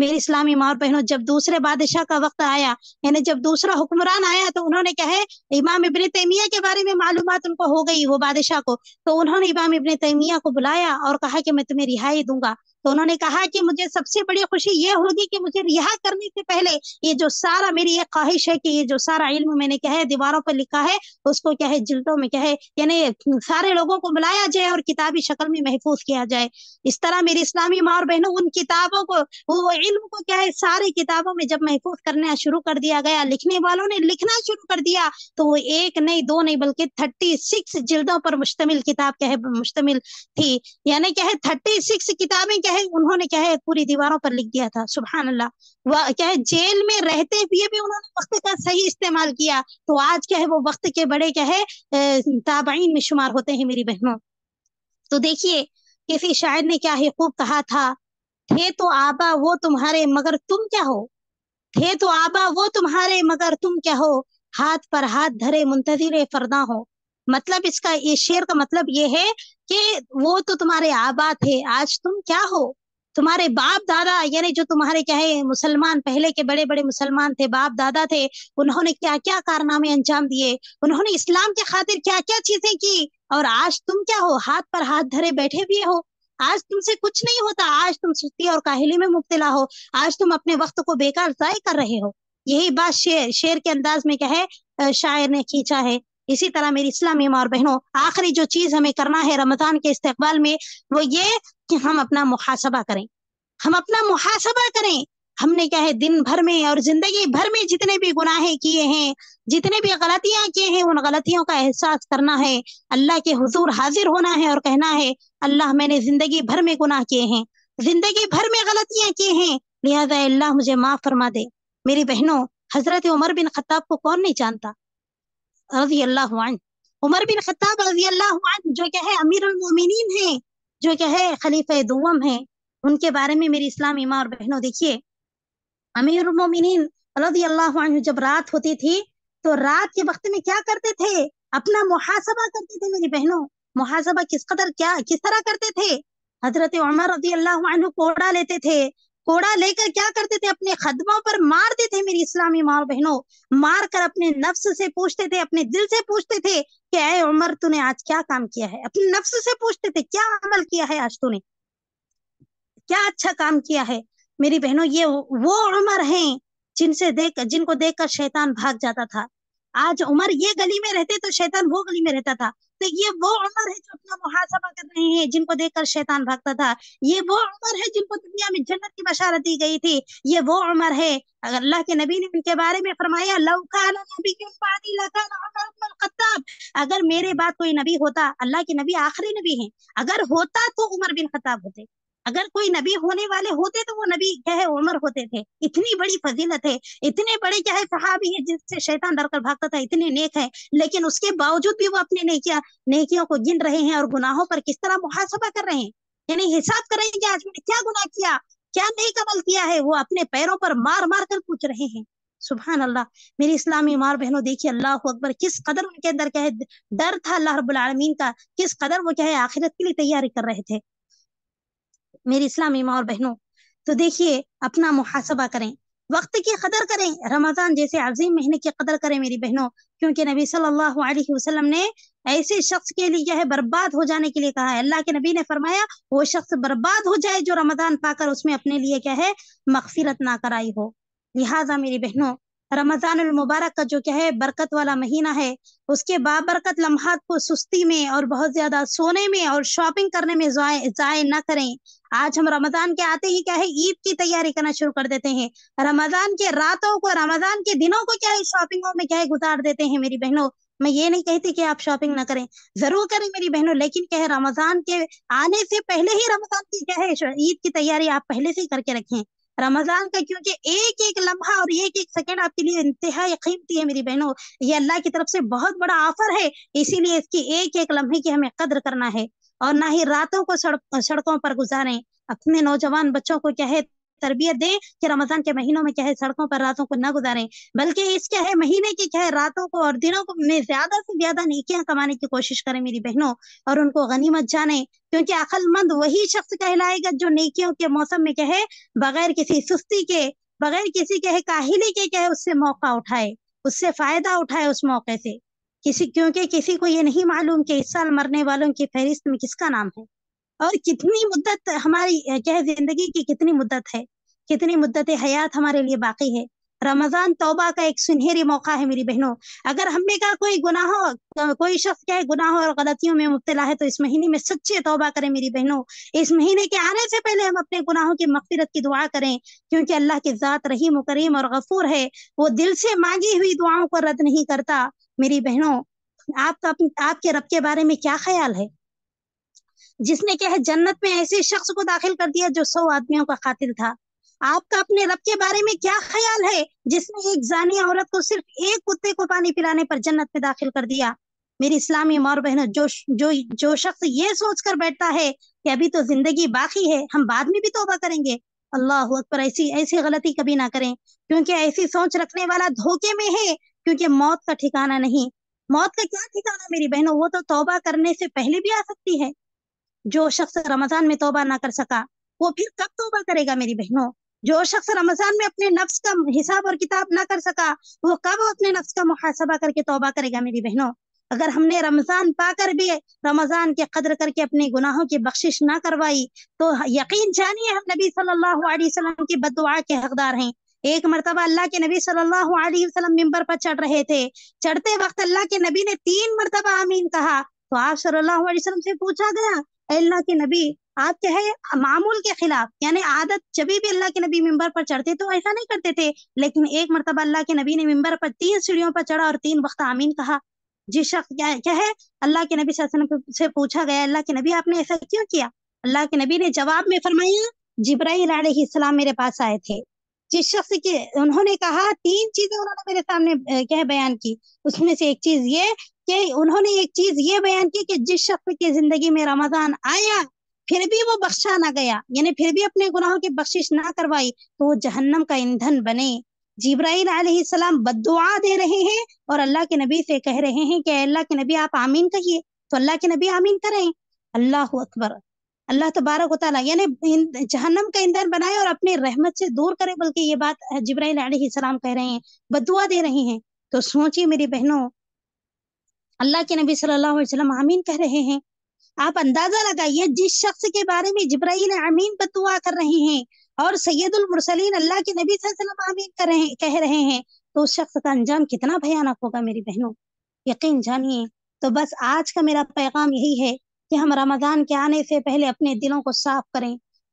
मेरी इस्लामी माँ और बहनों जब दूसरे बादशाह का वक्त आया यानी जब दूसरा हुक्मरान आया तो उन्होंने क्या है इमाम इबन तैमिया के बारे में मालूम उनको हो गई वो बादशाह को तो उन्होंने इमाम इबन तैमिया को बुलाया और कहा कि मैं तुम्हें रिहाई दूंगा तो उन्होंने कहा कि मुझे सबसे बड़ी खुशी ये होगी कि मुझे रिहा करने से पहले ये जो सारा मेरी ये ख्वाहिश है कि ये जो सारा इल्म मैंने क्या है दीवारों पर लिखा है उसको क्या है जिल्दों में क्या है यानी सारे लोगों को बुलाया जाए और किताबी शक्ल में महफूज किया जाए इस तरह मेरी इस्लामी माँ और बहनों उन किताबों को वो इल्म को क्या है सारी किताबों में जब महफूज करना शुरू कर दिया गया लिखने वालों ने लिखना शुरू कर दिया तो वो एक नहीं दो नहीं बल्कि थर्टी सिक्स जिल्दों पर मुश्तमिल किताब क्या है मुश्तमिल थी यानी क्या है थर्टी सिक्स किताबें क्या क्या है उन्होंने क्या है पूरी दीवारों पर लिख दिया था सुबहान अल्लाह वह क्या है जेल में रहते हुए भी उन्होंने वक्त का सही इस्तेमाल किया तो आज क्या है वो वक्त के बड़े क्या है ताबाइन में शुमार होते हैं मेरी बहनों तो देखिए किसी शायर ने क्या है खूब कहा था थे तो आबा वो तुम्हारे मगर तुम क्या हो थे तो आबा वो तुम्हारे मगर तुम क्या हो हाथ पर हाथ धरे मुंतजिर फरदा हो मतलब इसका ये शेर का मतलब ये है कि वो तो तुम्हारे आबा थे आज तुम क्या हो तुम्हारे बाप दादा यानी जो तुम्हारे क्या है मुसलमान पहले के बड़े बड़े मुसलमान थे बाप दादा थे उन्होंने क्या क्या कारनामे अंजाम दिए उन्होंने इस्लाम के खातिर क्या क्या चीजें की और आज तुम क्या हो हाथ पर हाथ धरे बैठे हुए हो आज तुमसे कुछ नहीं होता आज तुम सुस्ती और काहली में मुबतला हो आज तुम अपने वक्त को बेकार जय कर रहे हो यही बात शेर शेर के अंदाज में क्या है शायर ने खींचा है इसी तरह मेरी इस्लामी माँ और बहनों आखिरी जो चीज हमें करना है रमजान के इस्तेबाल में वो ये कि हम अपना मुहासबा करें हम अपना मुहासबा करें हमने क्या है दिन भर में और जिंदगी भर में जितने भी गुनाहे किए हैं जितने भी गलतियां किए हैं उन गलतियों का एहसास करना है अल्लाह के हुजूर हाजिर होना है और कहना है अल्लाह मैंने जिंदगी भर में गुनाह किए हैं जिंदगी भर में गलतियां किए हैं लिहाजा अल्लाह मुझे माफ फरमा दे मेरी बहनों हजरत उमर बिन खत्ताब को कौन नहीं जानता रजी अल्लाह उमर बिन खत्ताब रजी अल्लाह जो क्या है अमीर उलमोमिन है जो क्या है खलीफ दुम है उनके बारे में मेरी इस्लाम इमा और बहनों देखिए अमीर उलमोमिन रजी अल्लाह जब रात होती थी तो रात के वक्त में क्या करते थे अपना मुहासबा करते थे मेरी बहनों मुहासबा किस कदर क्या किस तरह करते थे हजरत उमर रजी अल्लाह को उड़ा लेते थे कोड़ा लेकर क्या करते थे अपने खदमों पर मारते थे मेरी इस्लामी माओ बहनों मार कर अपने नफ्स से पूछते थे अपने दिल से पूछते थे कि अय उमर तूने आज क्या काम किया है अपने नफ्स से पूछते थे क्या अमल किया है आज तूने क्या अच्छा काम किया है मेरी बहनों ये वो उमर हैं जिनसे देख जिनको देखकर शैतान भाग जाता था आज उमर ये गली में रहते तो शैतान वो गली में रहता था तो ये वो उम्र है जो अपना मुहासबा कर रहे हैं जिनको देखकर शैतान भागता था ये वो उम्र है जिनको दुनिया में जन्नत की बशारत दी गई थी ये वो उम्र है अगर अल्लाह के नबी ने उनके बारे में फरमाया अगर मेरे बाद कोई नबी होता अल्लाह के नबी आखिरी नबी हैं अगर होता तो उमर बिन खताब होते अगर कोई नबी होने वाले होते तो वो नबी क्या है उमर होते थे इतनी बड़ी फजीलत है इतने बड़े क्या है सहाबी है जिससे शैतान डर कर भागता था इतने नेक है लेकिन उसके बावजूद भी वो अपने नेकिया नेकियों को गिन रहे हैं और गुनाहों पर किस तरह मुहासबा कर रहे हैं यानी हिसाब कर रहे हैं कि आज मैंने क्या गुनाह किया क्या नहीं कमल किया है वो अपने पैरों पर मार मार कर पूछ रहे हैं सुबहान अल्लाह मेरी इस्लामी मार बहनों देखिए अल्लाह अकबर किस कदर उनके अंदर क्या है डर था अल्लाह आलमीन का किस कदर वो क्या है आखिरत के लिए तैयारी कर रहे थे मेरी इस्लामी माँ और बहनों तो देखिए अपना मुहासबा करें वक्त की कदर करें रमजान जैसे अजीम महीने की कदर करें मेरी बहनों क्योंकि नबी सल्लल्लाहु अलैहि वसल्लम ने ऐसे शख्स के लिए यह बर्बाद हो जाने के लिए कहा है अल्लाह के नबी ने फरमाया वो शख्स बर्बाद हो जाए जो रमजान पाकर उसमें अपने लिए क्या है मगफिरत ना कराई हो लिहाजा मेरी बहनों रमजान मुबारक का जो क्या है बरकत वाला महीना है उसके बाबरकत लम्हात को सुस्ती में और बहुत ज्यादा सोने में और शॉपिंग करने में जाय ना करें आज हम रमजान के आते ही क्या है ईद की तैयारी करना शुरू कर देते हैं रमजान के रातों को रमजान के दिनों को क्या है शॉपिंगों में क्या है गुजार देते हैं मेरी बहनों मैं ये नहीं कहती कि आप शॉपिंग ना करें जरूर करें मेरी बहनों लेकिन क्या है रमजान के आने से पहले ही रमजान की क्या है ईद की तैयारी आप पहले से करके रखें रमजान का क्योंकि एक एक लम्हा और एक एक सेकेंड आपके लिए इंतहा कीमती है मेरी बहनों ये अल्लाह की तरफ से बहुत बड़ा ऑफर है इसीलिए इसकी एक एक लम्हे की हमें कदर करना है और ना ही रातों को सड़कों पर गुजारें अपने नौजवान बच्चों को क्या है तरबियत दें कि रमजान के महीनों में क्या है सड़कों पर रातों को ना गुजारें बल्कि इस क्या है महीने की क्या है रातों को और दिनों को में ज्यादा से ज्यादा नेकियां कमाने की कोशिश करें मेरी बहनों और उनको गनीमत जाने क्योंकि अकलमंद वही शख्स कहलाएगा जो नेकियों के मौसम में कहे बगैर किसी सुस्ती के बगैर किसी कहे काहिली के कहे उससे मौका उठाए उससे फायदा उठाए उस मौके से किसी क्योंकि किसी को ये नहीं मालूम कि इस साल मरने वालों की फहरिस्त में किसका नाम है और कितनी मुद्दत हमारी क्या जिंदगी की कितनी मुद्दत है कितनी मुद्दत हयात हमारे लिए बाकी है रमजान तौबा का एक सुनहरी मौका है मेरी बहनों अगर हमें का कोई गुनाह को, कोई शख्स क्या है गुनाहों और गलतियों में मुब्तला है तो इस महीने में सच्चे तौबा करें मेरी बहनों इस महीने के आने से पहले हम अपने गुनाहों की मफफरत की दुआ करें क्योंकि अल्लाह के ज़ात रहीम करीम और गफूर है वो दिल से मांगी हुई दुआओं को रद्द नहीं करता मेरी बहनों आपका आपके रब के बारे में क्या ख्याल है जिसने क्या है जन्नत में ऐसे शख्स को दाखिल कर दिया जो सौ आदमियों का कातिल था आपका अपने रब के बारे में क्या ख्याल है जिसने एक जानी औरत को सिर्फ एक कुत्ते को पानी पिलाने पर जन्नत में दाखिल कर दिया मेरी इस्लामी मोर बहनों जो जो जो शख्स ये सोच कर बैठता है कि अभी तो जिंदगी बाकी है हम बाद में भी तोबा करेंगे अल्लाह अकबर ऐसी ऐसी गलती कभी ना करें क्योंकि ऐसी सोच रखने वाला धोखे में है क्योंकि मौत का ठिकाना नहीं मौत का क्या ठिकाना मेरी बहनों वो तो तोबा करने से पहले भी आ सकती है जो शख्स रमजान में तोबा ना कर सका वो फिर कब तोबा करेगा मेरी बहनों जो शख्स रमजान में अपने नफ्स का हिसाब और किताब ना कर सका तो वो कब अपने नफ्स का मुहासबा करके तोबा करेगा मेरी बहनों अगर हमने रमजान पाकर भी रमजान के कदर करके अपने गुनाहों की बख्शिश ना करवाई तो यकीन जानिए हम नबी सल्लल्लाहु अलैहि वसल्लम की बदुआ के हकदार हैं एक मरतबा अल्लाह के नबी सल्लल्लाहु अलैहि वसल्लम मिंबर पर चढ़ रहे थे चढ़ते वक्त अल्लाह के नबी ने तीन मरतबा आमीन कहा तो आप सल्लल्लाहु अलैहि वसल्लम से पूछा गया अल्लाह के नबी आप है मामूल के खिलाफ यानी आदत जब भी अल्लाह के नबी मिंबर पर चढ़ते तो ऐसा नहीं करते थे लेकिन एक मरतबा अल्लाह के नबी ने मिंबर पर तीन सीढ़ियों पर चढ़ा और तीन वक्त आमीन कहा जिस शख्स क्या है अल्लाह के नबी से पूछा गया अल्लाह के नबी आपने ऐसा क्यों किया अल्लाह के नबी ने जवाब में फरमाया जिब्राई सलाम मेरे पास आए थे जिस शख्स के उन्होंने कहा तीन चीजें उन्होंने मेरे सामने क्या बयान की उसमें से एक चीज ये कि उन्होंने एक चीज ये बयान की कि जिस शख्स की जिंदगी में रमजान आया फिर भी वो बख्शा ना गया यानी फिर भी अपने गुनाहों की बख्शिश ना करवाई तो वो जहन्नम का ईंधन बने जिब्राइल आसमाम बदुआ दे रहे हैं और अल्लाह के नबी से कह रहे हैं कि अल्लाह के नबी आप आमीन कहिए तो अल्लाह के नबी आमीन करें अल्लाह अकबर अल्लाह तबारक वाली यानी जहन्नम का ईंधन बनाए और अपनी रहमत से दूर करे बल्कि ये बात जिब्राइल आसमाम कह रहे हैं बदुआ दे रहे हैं तो सोचिए मेरी बहनों अल्लाह के नबी सल्लल्लाहु अलैहि वसल्लम आमीन कह रहे हैं आप अंदाजा लगाइए जिस शख्स के बारे में जिब्राइल अमीन बतुआ कर रहे हैं और सैयदुल मुरसलीन अल्लाह के नबी सल्लल्लाहु अलैहि वसल्लम कह रहे हैं तो उस शख्स का अंजाम कितना भयानक होगा मेरी बहनों यकीन जानिए तो बस आज का मेरा पैगाम यही है कि हम रमजान के आने से पहले अपने दिलों को साफ करें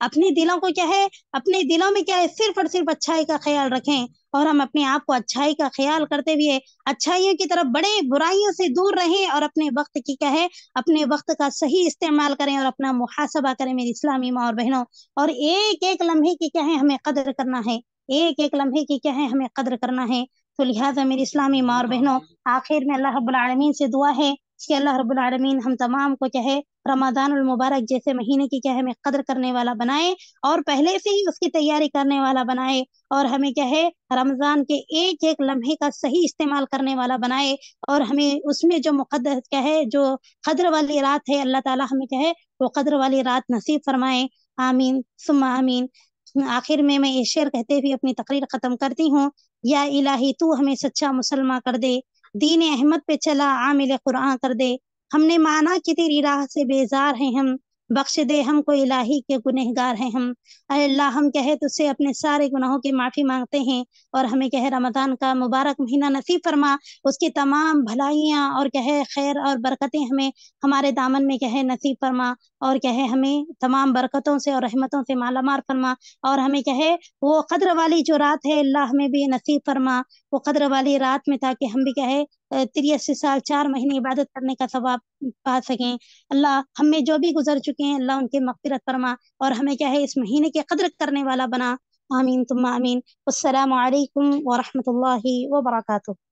अपने दिलों को क्या है अपने दिलों में क्या है सिर्फ और सिर्फ अच्छाई का ख्याल रखें और हम अपने आप को अच्छाई का ख्याल करते हुए अच्छाइयों की तरफ बड़े बुराइयों से दूर रहें और अपने वक्त की क्या है अपने वक्त का सही इस्तेमाल करें और अपना मुहासबा करें मेरी इस्लामी माँ और बहनों और एक एक लम्हे की क्या है हमें कदर करना है एक एक लम्हे की क्या है हमें कदर करना है तो लिहाजा मेरी इस्लामी माँ और बहनों आखिर में अल्लाह आलमीन से दुआ है कि अल्लाह आलमीन हम तमाम को कहे रमादान मुबारक जैसे महीने की क्या हमें कदर करने वाला बनाए और पहले से ही उसकी तैयारी करने वाला बनाए और हमें क्या है रमज़ान के एक एक लम्हे का सही इस्तेमाल करने वाला बनाए और हमें उसमें जो मुकदर क्या है जो कदर वाली रात है अल्लाह ताला हमें क्या है वो कदर वाली रात नसीब फरमाए आमीन सुम आमीन आखिर में मैं ये शेर कहते हुए अपनी तकरीर ख़त्म करती हूँ या इलाही तू हमें सच्चा मुसलमान कर दे दीन अहमद पे चला आमिल कुरान कर दे हमने माना कि तेरी राह से बेजार हैं हम बख्श दे हमको इलाही के गुनहगार हैं हम अल्लाह हम कहे तुझसे अपने सारे गुनाहों की माफ़ी मांगते हैं और हमें कहे रमज़ान का मुबारक महीना नसीब फरमा उसकी तमाम भलाइयाँ और कहे खैर और बरकतें हमें हमारे दामन में कहे नसीब फरमा और कहे हमें तमाम बरकतों से और रहमतों से माला मार फरमा और हमें कहे वो कदर वाली जो रात है अल्लाह हमें भी नसीब फरमा वो कदर वाली रात में ताकि हम भी कहे से साल चार महीने इबादत करने का सवाब पा सकें अल्लाह हमें जो भी गुजर चुके हैं अल्लाह उनके मफ़िरत फरमा और हमें क्या है इस महीने की कदर करने वाला बना आमीन तुम आमीन असलकम वरहमल वर्का